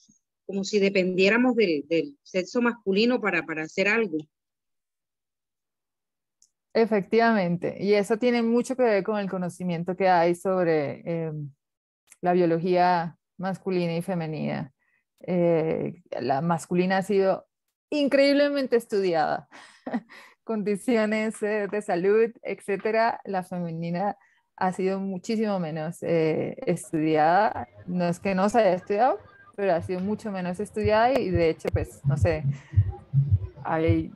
como si dependiéramos del, del sexo masculino para, para hacer algo. Efectivamente, y eso tiene mucho que ver con el conocimiento que hay sobre em, la biología masculina y femenina. Eh, la masculina ha sido increíblemente estudiada, condiciones eh, de salud, etcétera. La femenina ha sido muchísimo menos eh, estudiada. No es que no se haya estudiado, pero ha sido mucho menos estudiada y de hecho, pues, no sé, hay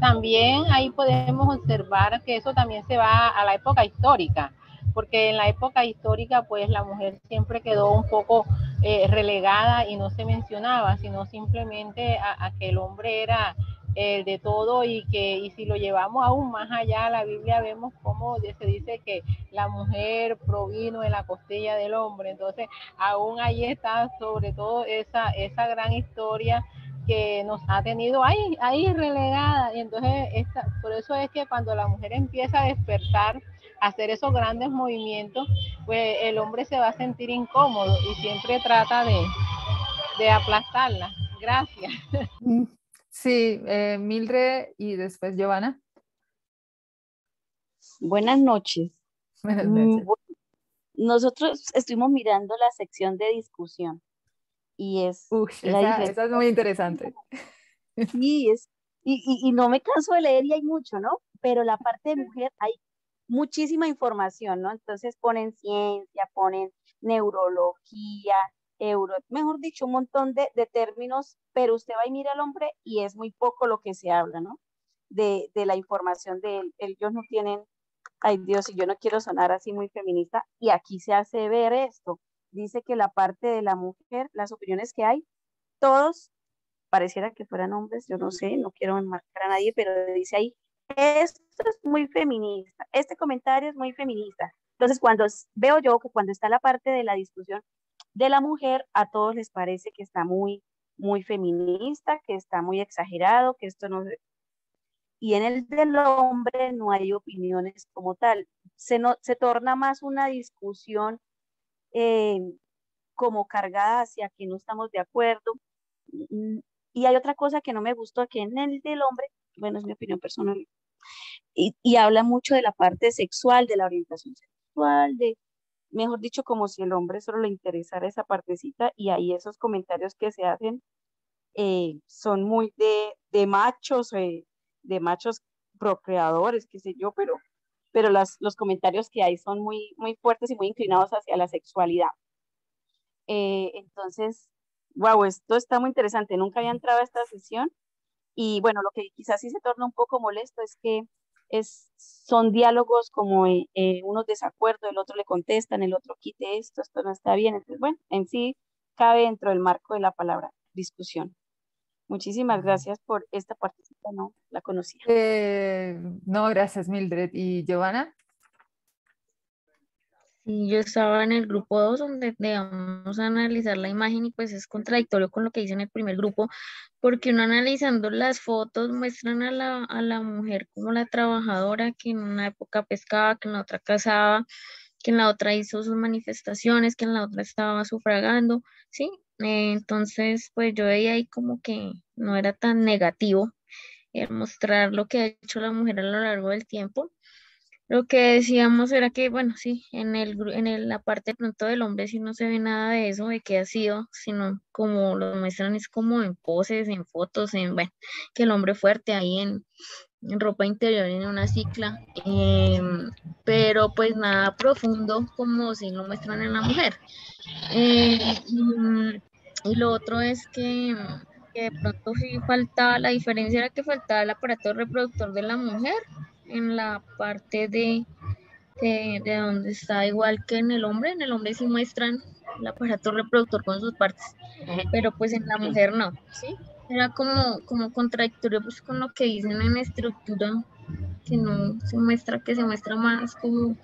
también ahí podemos observar que eso también se va a la época histórica, porque en la época histórica pues la mujer siempre quedó un poco eh, relegada y no se mencionaba, sino simplemente a, que el hombre era el de todo y que y si lo llevamos aún más allá la Biblia vemos cómo se dice que la mujer provino de la costilla del hombre entonces aún ahí está sobre todo esa esa gran historia que nos ha tenido ahí, ahí relegada. Y entonces, por eso es que cuando la mujer empieza a despertar, a hacer esos grandes movimientos, pues el hombre se va a sentir incómodo y siempre trata de, aplastarla. Gracias. Mm, sí, eh, Mildred y después Giovanna. Buenas noches. Mm, nosotros estuvimos mirando la sección de discusión y es... esa, es muy interesante. es, y, no me canso de leer y hay mucho, ¿no? Pero la parte de mujer hay muchísima información, ¿no? Entonces ponen ciencia, ponen neurología, euro, mejor dicho, un montón de, términos, pero usted va y mira al hombre y es muy poco lo que se habla, ¿no? De, de la información de él. Ellos no tienen, ay Dios, y yo no quiero sonar así muy feminista, y aquí se hace ver esto dice que la parte de la mujer, las opiniones que hay, todos pareciera que fueran hombres, yo no sé, no quiero enmarcar a nadie, pero dice ahí, esto es muy feminista, este comentario es muy feminista. Entonces, cuando veo yo que cuando está la parte de la discusión de la mujer, a todos les parece que está muy, muy feminista, que está muy exagerado, que esto no... Y en el del hombre no hay opiniones como tal. Se, se torna más una discusión Em, como cargada hacia que no estamos de acuerdo. Mm, y hay otra cosa que no me gustó aquí en el del hombre, bueno, es mi opinión personal, y, habla mucho de la parte sexual, de la orientación sexual, de, mejor dicho, como si el hombre solo le interesara esa partecita y ahí esos comentarios que se hacen eh, son muy de, machos, eh, de machos procreadores, qué sé yo, pero pero los comentarios que hay son muy, muy fuertes y muy inclinados hacia la sexualidad. Eh, entonces, wow, esto está muy interesante. Nunca había entrado a esta sesión y bueno, lo que quizás sí se torna un poco molesto es que es, son diálogos como eh, eh, unos desacuerdos, el otro le contestan, el otro quite esto, esto no está bien. Entonces, bueno, en sí cabe dentro del marco de la palabra discusión. Muchísimas gracias por esta participación, no la conocía. Eh, no, gracias Mildred. ¿Y Giovanna? Sí, yo estaba en el grupo 2 donde debemos analizar la imagen y pues es contradictorio con lo que dice en el primer grupo, porque uno analizando las fotos muestran a la, a la mujer como la trabajadora que en una época pescaba, que en la otra cazaba, que en la otra hizo sus manifestaciones, que en la otra estaba sufragando, ¿sí? Eh, entonces, pues yo veía ahí como que no era tan negativo el mostrar lo que ha hecho la mujer a lo largo del tiempo. Lo que decíamos era que, bueno, sí, en, el, en la parte pronto del hombre sí no se ve nada de eso, de qué ha sido, sino como lo muestran es como en poses, en fotos, en, bueno, que el hombre fuerte ahí en, ropa interior en una cicla, em, pero pues nada profundo como si lo muestran en la mujer. Eh, mm, y, lo otro es que, de pronto sí faltaba, la diferencia era que faltaba el aparato reproductor de la mujer en la parte de, de, donde está igual que en el hombre, en el hombre sí muestran el aparato reproductor con sus partes, pero pues en la mujer no, ¿sí? era como, como contradictorio pues, con lo que dicen en estructura, que no se muestra, que se muestra más como,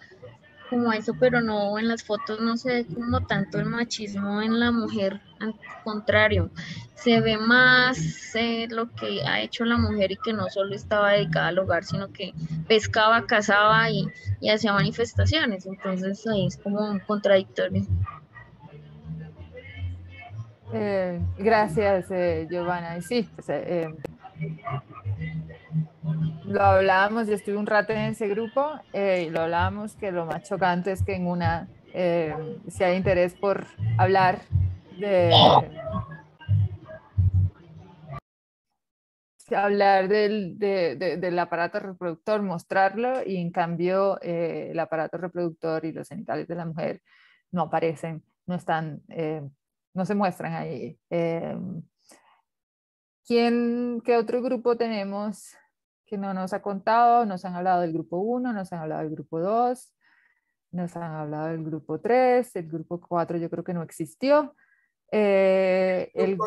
eso, pero no en las fotos no se ve como tanto el machismo en la mujer, al contrario, se ve más eh, lo que ha hecho la mujer y que no solo estaba dedicada al hogar, sino que pescaba, cazaba y, y hacía manifestaciones, entonces ahí es como contradictorio. Eh, gracias, eh, Giovanna. sí, pues, eh, lo hablábamos, yo estuve un rato en ese grupo y lo hablábamos que lo más chocante es que en una, si hay interés por hablar de... hablar del, del aparato reproductor, mostrarlo y en cambio el aparato reproductor y los genitales de la mujer no aparecen, no están no se muestran ahí. Em, ¿quién, ¿Qué otro grupo tenemos que no nos ha contado? Nos han hablado del grupo 1, nos han hablado del grupo 2, nos han hablado del grupo 3, el grupo 4 yo creo que no existió. Eh, el grupo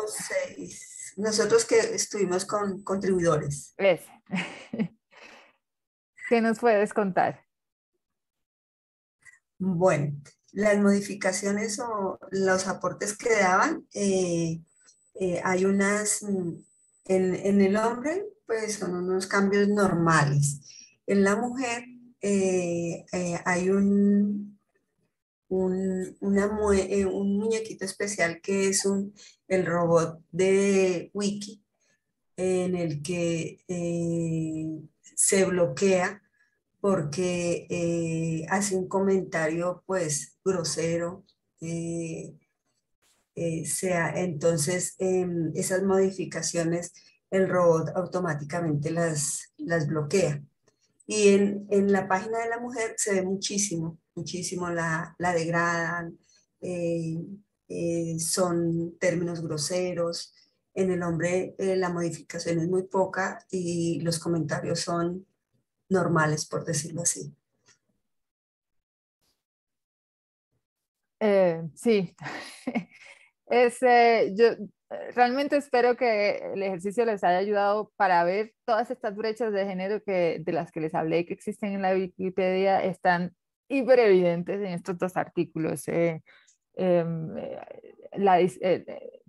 6, nosotros que estuvimos con contribuidores. ¿Qué nos puedes contar? Bueno, las modificaciones o los aportes que daban, eh, eh, hay unas, mm, en, el hombre, pues son unos cambios normales. En la mujer eh, hay un, un, un, muñequito especial que es un, el robot de Wiki, en el que se bloquea porque eh, hace un comentario pues grosero. Eh, eh, sea, entonces, em, esas modificaciones el robot automáticamente las, las bloquea. Y en, en, la página de la mujer se ve muchísimo, muchísimo la, la degradan, son términos groseros. En el hombre la modificación es muy poca y los comentarios son normales, por decirlo así. Eh, sí, yo eh, realmente espero que el ejercicio les haya ayudado para ver todas estas brechas de género que, de las que les hablé que existen en la Wikipedia, están hiper evidentes en estos dos artículos. Eh, em,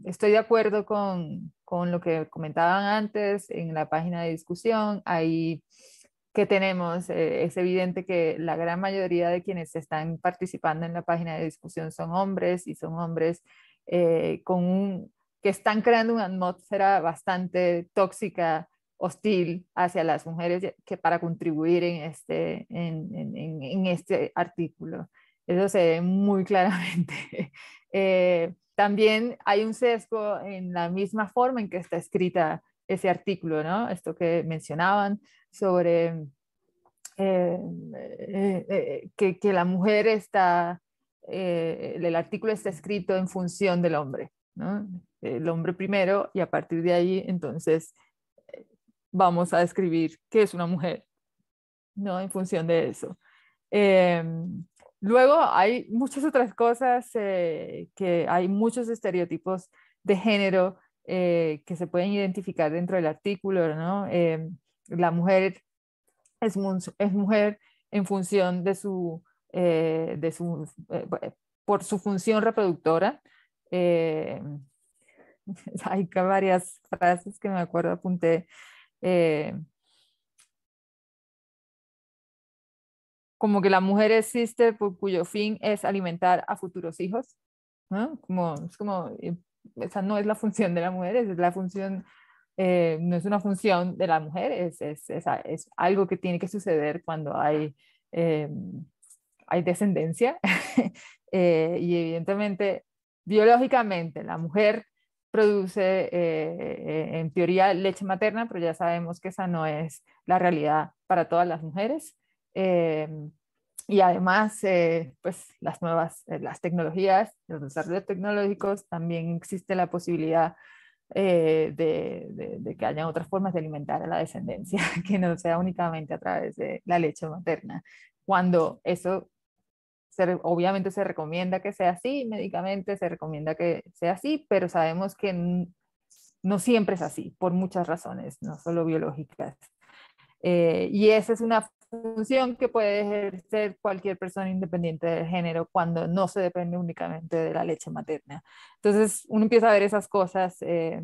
estoy de acuerdo con, con, lo que comentaban antes en la página de discusión. Hay que tenemos. Eh, es evidente que la gran mayoría de quienes están participando en la página de discusión son hombres y son hombres eh, con que están creando una atmósfera bastante tóxica, hostil hacia las mujeres que para contribuir en este, en, en, este artículo. Eso se ve muy claramente. Eh, también hay un sesgo en la misma forma en que está escrita ese artículo, ¿no? Esto que mencionaban sobre em, eh, eh, eh, que, la mujer está, el artículo está escrito en función del hombre, ¿no? El hombre primero y a partir de ahí entonces vamos a describir qué es una mujer, ¿no? En función de eso. Em, luego hay muchas otras cosas que hay muchos estereotipos de género eh, que se pueden identificar dentro del artículo, ¿no? Eh, la mujer es, es, mujer en función de su, eh, de su por su función reproductora. hay varias frases que me acuerdo apunté. como que la mujer existe por cuyo fin es alimentar a futuros hijos, ¿no? Como, es como esa no es la función de la mujer, es la función, eh, no es una función de la mujer, es, algo que tiene que suceder cuando hay, eh, hay descendencia. Eh, y evidentemente, biológicamente, la mujer produce en teoría leche materna, pero ya sabemos que esa no es la realidad para todas las mujeres y además, eh, pues las nuevas, eh, las tecnologías, los desarrollos tecnológicos, también existe la posibilidad eh, de, que haya otras formas de alimentar a la descendencia, que no sea únicamente a través de la leche materna. Cuando eso, obviamente se recomienda que sea así, médicamente se recomienda que sea así, pero sabemos que no siempre es así, por muchas razones, no solo biológicas. y esa es una función que puede ejercer cualquier persona independiente del género cuando no se depende únicamente de la leche materna. Entonces uno empieza a ver esas cosas eh,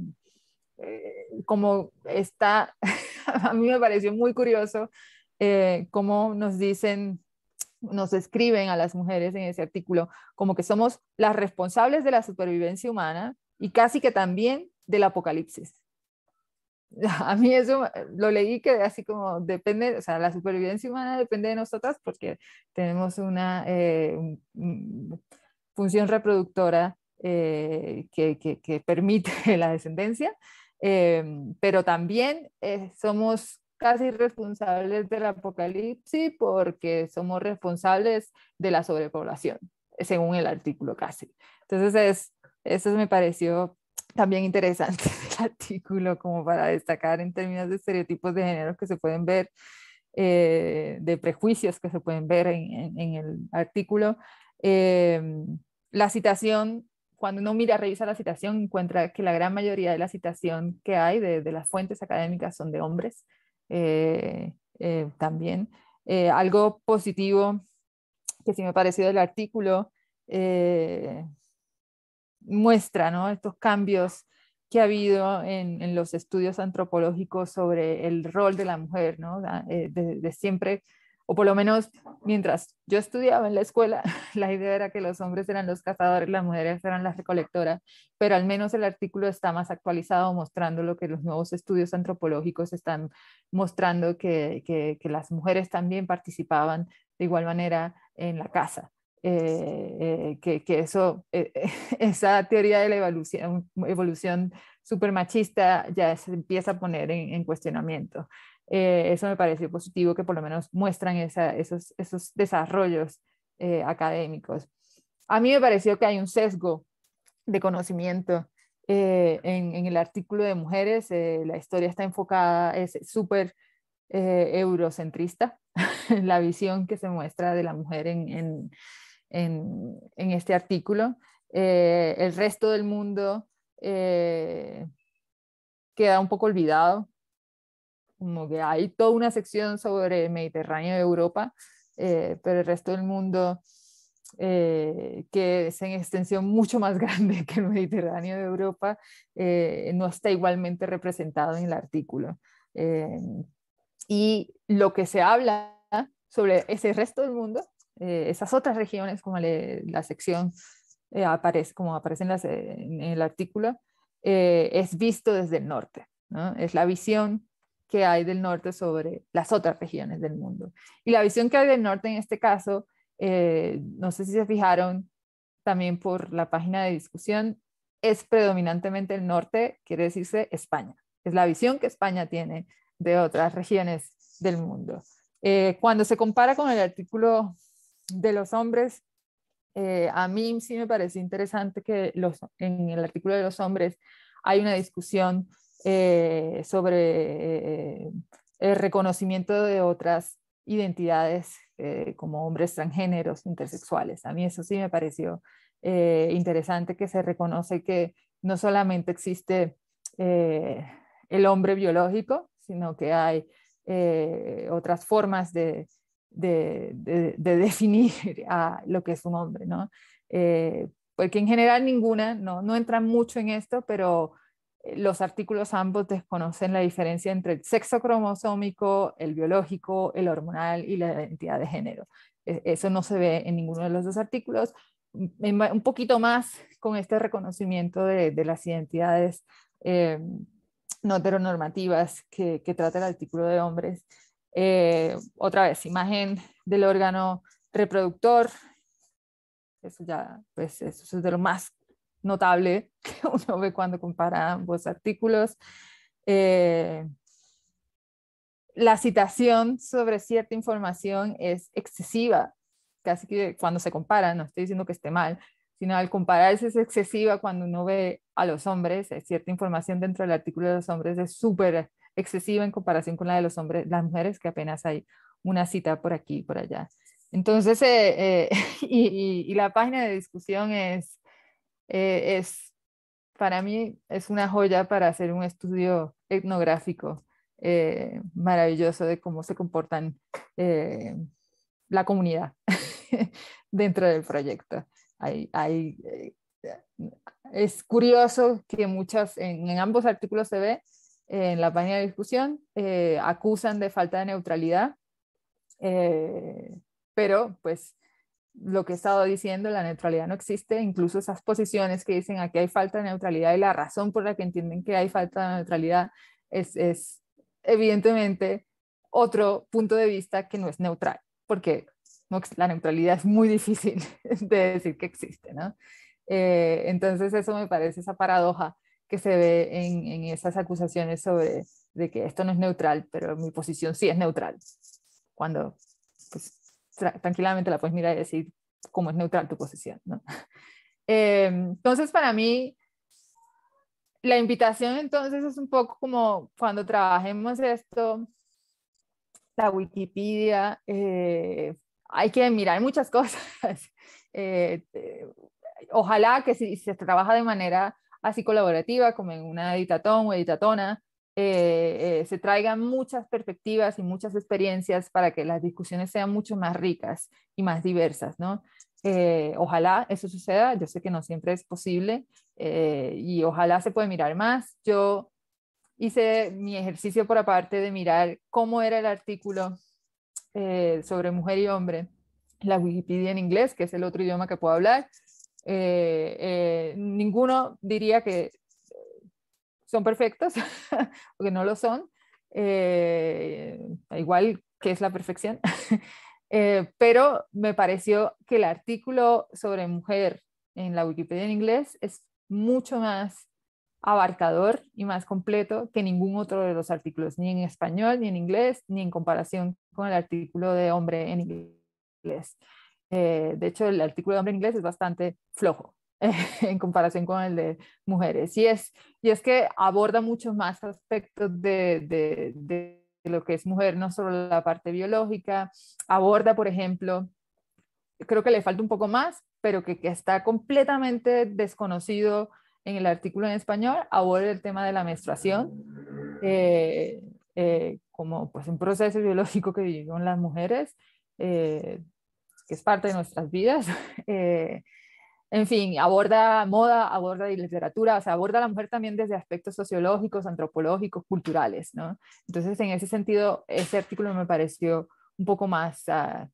eh, como está, a mí me pareció muy curioso eh, cómo nos dicen nos escriben a las mujeres en ese artículo como que somos las responsables de la supervivencia humana y casi que también del apocalipsis. a mí eso eh, lo leí que así como depende, o sea, la supervivencia humana depende de nosotras porque tenemos una eh, mm, función reproductora eh, que, permite la descendencia, em, pero también somos casi responsables del apocalipsis porque somos responsables de la sobrepoblación, según el artículo casi. Entonces, es, eso me pareció también interesante el artículo como para destacar en términos de estereotipos de género que se pueden ver, eh, de prejuicios que se pueden ver en, el artículo. Em, la citación, cuando uno mira, revisa la citación, encuentra que la gran mayoría de la citación que hay de, las fuentes académicas son de hombres eh, eh, también. algo positivo que sí me pareció del artículo muestra estos cambios que ha habido en, los estudios antropológicos sobre el rol de la mujer, ¿no? Desde eh, de siempre, o por lo menos mientras yo estudiaba en la escuela, la idea era que los hombres eran los cazadores, las mujeres eran las recolectoras, pero al menos el artículo está más actualizado mostrando lo que los nuevos estudios antropológicos están mostrando, que, que las mujeres también participaban de igual manera en la caza. Eh, eh, que, eso, eh, esa teoría de la evolución, evolución super machista ya se empieza a poner en, cuestionamiento. eso me pareció positivo que por lo menos muestran esa, esos, esos, desarrollos académicos. A mí me pareció que hay un sesgo de conocimiento en, el artículo de mujeres. la historia está enfocada, es súper eurocentrista, la visión que se muestra de la mujer en en, este artículo. Eh, el resto del mundo eh, queda un poco olvidado, como que hay toda una sección sobre el Mediterráneo de Europa, eh, pero el resto del mundo, que es en extensión mucho más grande que el Mediterráneo de Europa, no está igualmente representado en el artículo. y lo que se habla sobre ese resto del mundo eh, esas otras regiones, como la sección eh, aparece, como en, el artículo, eh, es visto desde el norte. Es la visión que hay del norte sobre las otras regiones del mundo. Y la visión que hay del norte en este caso, no sé si se fijaron también por la página de discusión, es predominantemente el norte, quiere decirse España. Es la visión que España tiene de otras regiones del mundo. cuando se compara con el artículo de los hombres, eh, a mí sí me parece interesante que los, en el artículo de los hombres hay una discusión eh, sobre el eh, reconocimiento de otras identidades como hombres transgéneros, intersexuales. A mí eso sí me pareció interesante que se reconoce que no solamente existe el hombre biológico, sino que hay otras formas de, de, definir a lo que es un hombre, ¿no? Eh, porque en general ninguna, no, no entra mucho en esto, pero eh, los artículos ambos desconocen la diferencia entre el sexo cromosómico, el biológico, el hormonal y la identidad de género. E-, eso no se ve en ninguno de los dos artículos. Un poquito más con este reconocimiento de, las identidades eh, no heteronormativas que trata el artículo de hombres, eh, otra vez, imagen del órgano reproductor, eso ya, pues eso es de lo más notable que uno ve cuando compara ambos artículos. Eh, la citación sobre cierta información es excesiva, casi que cuando se compara, no estoy diciendo que esté mal, sino al compararse es excesiva cuando uno ve a los hombres, eh, cierta información dentro del artículo de los hombres es súper excesiva en comparación con la de los hombres, las mujeres, que apenas hay una cita por aquí y por allá. Entonces, eh, eh, y, la página de discusión es, eh, es, para mí, es una joya para hacer un estudio etnográfico maravilloso de cómo se comportan la comunidad dentro del proyecto. Hay, es curioso que muchas, en ambos artículos se ve eh, en la página de discusión, eh, acusan de falta de neutralidad, eh, pero pues lo que he estado diciendo, la neutralidad no existe, incluso esas posiciones que dicen aquí hay falta de neutralidad y la razón por la que entienden que hay falta de neutralidad es, es evidentemente otro punto de vista que no es neutral, porque la neutralidad es muy difícil de decir que existe, ¿no? entonces eso me parece esa paradoja que se ve en, esas acusaciones sobre de que esto no es neutral, pero mi posición sí es neutral. Cuando pues, tranquilamente la puedes mirar y decir cómo es neutral tu posición. Eh, entonces, para mí, la invitación entonces es un poco como cuando trabajemos esto, la Wikipedia, eh, hay que mirar muchas cosas. Eh, ojalá que si se trabaja de manera así colaborativa como en una editatón o editatona, eh, eh, se traigan muchas perspectivas y muchas experiencias para que las discusiones sean mucho más ricas y más diversas, ¿no? Eh, ojalá eso suceda, yo sé que no siempre es posible y ojalá se puede mirar más. Yo hice mi ejercicio por aparte de mirar cómo era el artículo sobre mujer y hombre, la Wikipedia en inglés, que es el otro idioma que puedo hablar, eh, eh, ninguno diría que son perfectos, que no lo son, eh, igual que es la perfección, pero me pareció que el artículo sobre mujer en la Wikipedia en inglés es mucho más abarcador y más completo que ningún otro de los artículos, ni en español, ni en inglés, ni en comparación con el artículo de hombre en inglés. Eh, de hecho, el artículo de hombre inglés es bastante flojo en comparación con el de mujeres. Y es, y es que aborda mucho más aspectos de, lo que es mujer, no solo la parte biológica. Aborda, por ejemplo, creo que le falta un poco más, pero que, está completamente desconocido en el artículo en español, aborda el tema de la menstruación, eh, eh, como pues un proceso biológico que viven las mujeres, que es parte de nuestras vidas. Eh, en fin, aborda moda, aborda literatura, o sea, aborda a la mujer también desde aspectos sociológicos, antropológicos, culturales, ¿no? Entonces, en ese sentido, ese artículo me pareció un poco más ah,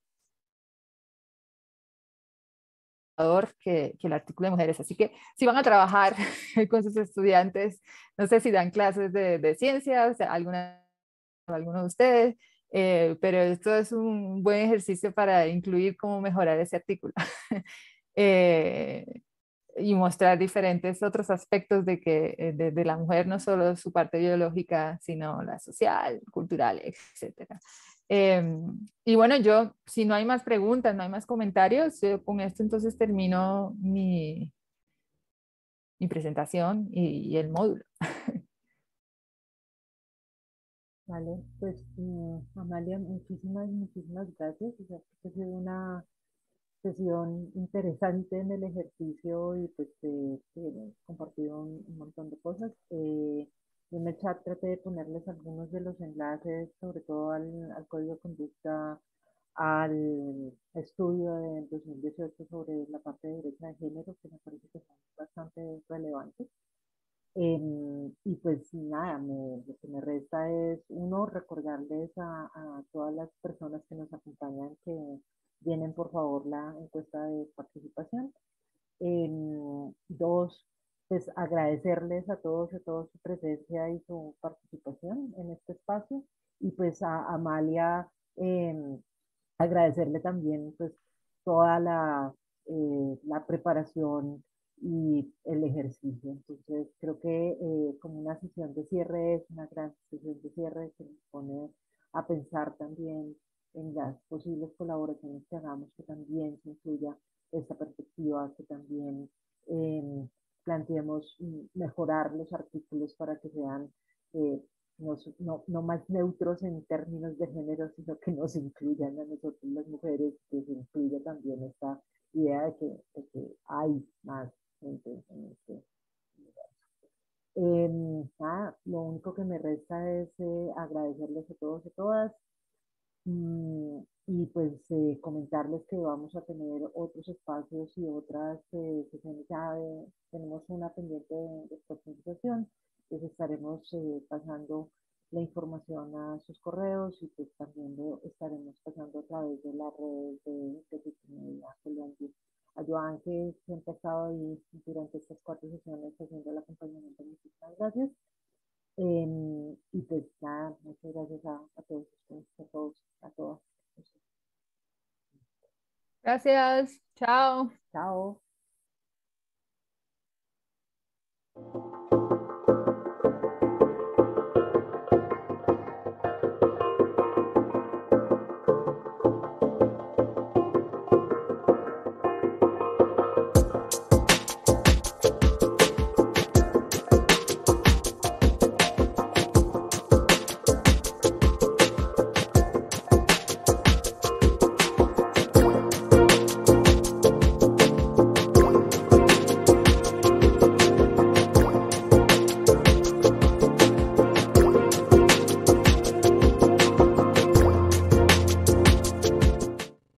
que, el artículo de mujeres. Así que si van a trabajar con sus estudiantes, no sé si dan clases de, ciencias, alguna, alguno de ustedes, eh, pero esto es un buen ejercicio para incluir cómo mejorar ese artículo eh, y mostrar diferentes otros aspectos de que eh, de, la mujer, no solo su parte biológica, sino la social, cultural, etc. Em, y bueno, yo, si no hay más preguntas, no hay más comentarios, con esto entonces termino mi, mi presentación y el módulo. Vale, pues mm, Amalia, muchísimas, muchísimas gracias. O sea, ha sido una sesión interesante en el ejercicio y pues eh, compartido un, montón de cosas. Eh, en el chat traté de ponerles algunos de los enlaces, sobre todo al, código de conducta, al estudio de 2018 sobre la parte de derecha de género, que me parece que son bastante relevante. Em, y pues nada, me, lo que me resta es, uno, recordarles a, todas las personas que nos acompañan que vienen por favor la encuesta de participación. Em, dos, pues agradecerles a todos y a su presencia y su participación en este espacio. Y pues a Amalia, em, agradecerle también pues toda la, eh, la preparación y el ejercicio. Entonces, creo que eh, como una sesión de cierre es una gran sesión de cierre que nos pone a pensar también en las posibles colaboraciones que hagamos, que también se incluya esta perspectiva, que también em, planteemos mejorar los artículos para que sean eh, no, no, más neutros en términos de género, sino que nos incluyan a nosotros las mujeres, que se incluya también esta idea de que, de que hay más Em, lo único que me resta es eh, agradecerles a todos y todas mm, y pues eh, comentarles que vamos a tener otros espacios y otras eh, sesiones. Ya tenemos una pendiente de, esta profundización, les estaremos pasando la información a sus correos y pues también estaremos pasando a través de las redes de, de Wikimedia Joan, que siempre ha estado ahí durante estas cuatro sesiones haciendo el acompañamiento. musical. gracias. Em, y pues nada, muchas gracias a, todos ustedes, a todos, a todas. Gracias. Chao. Chao.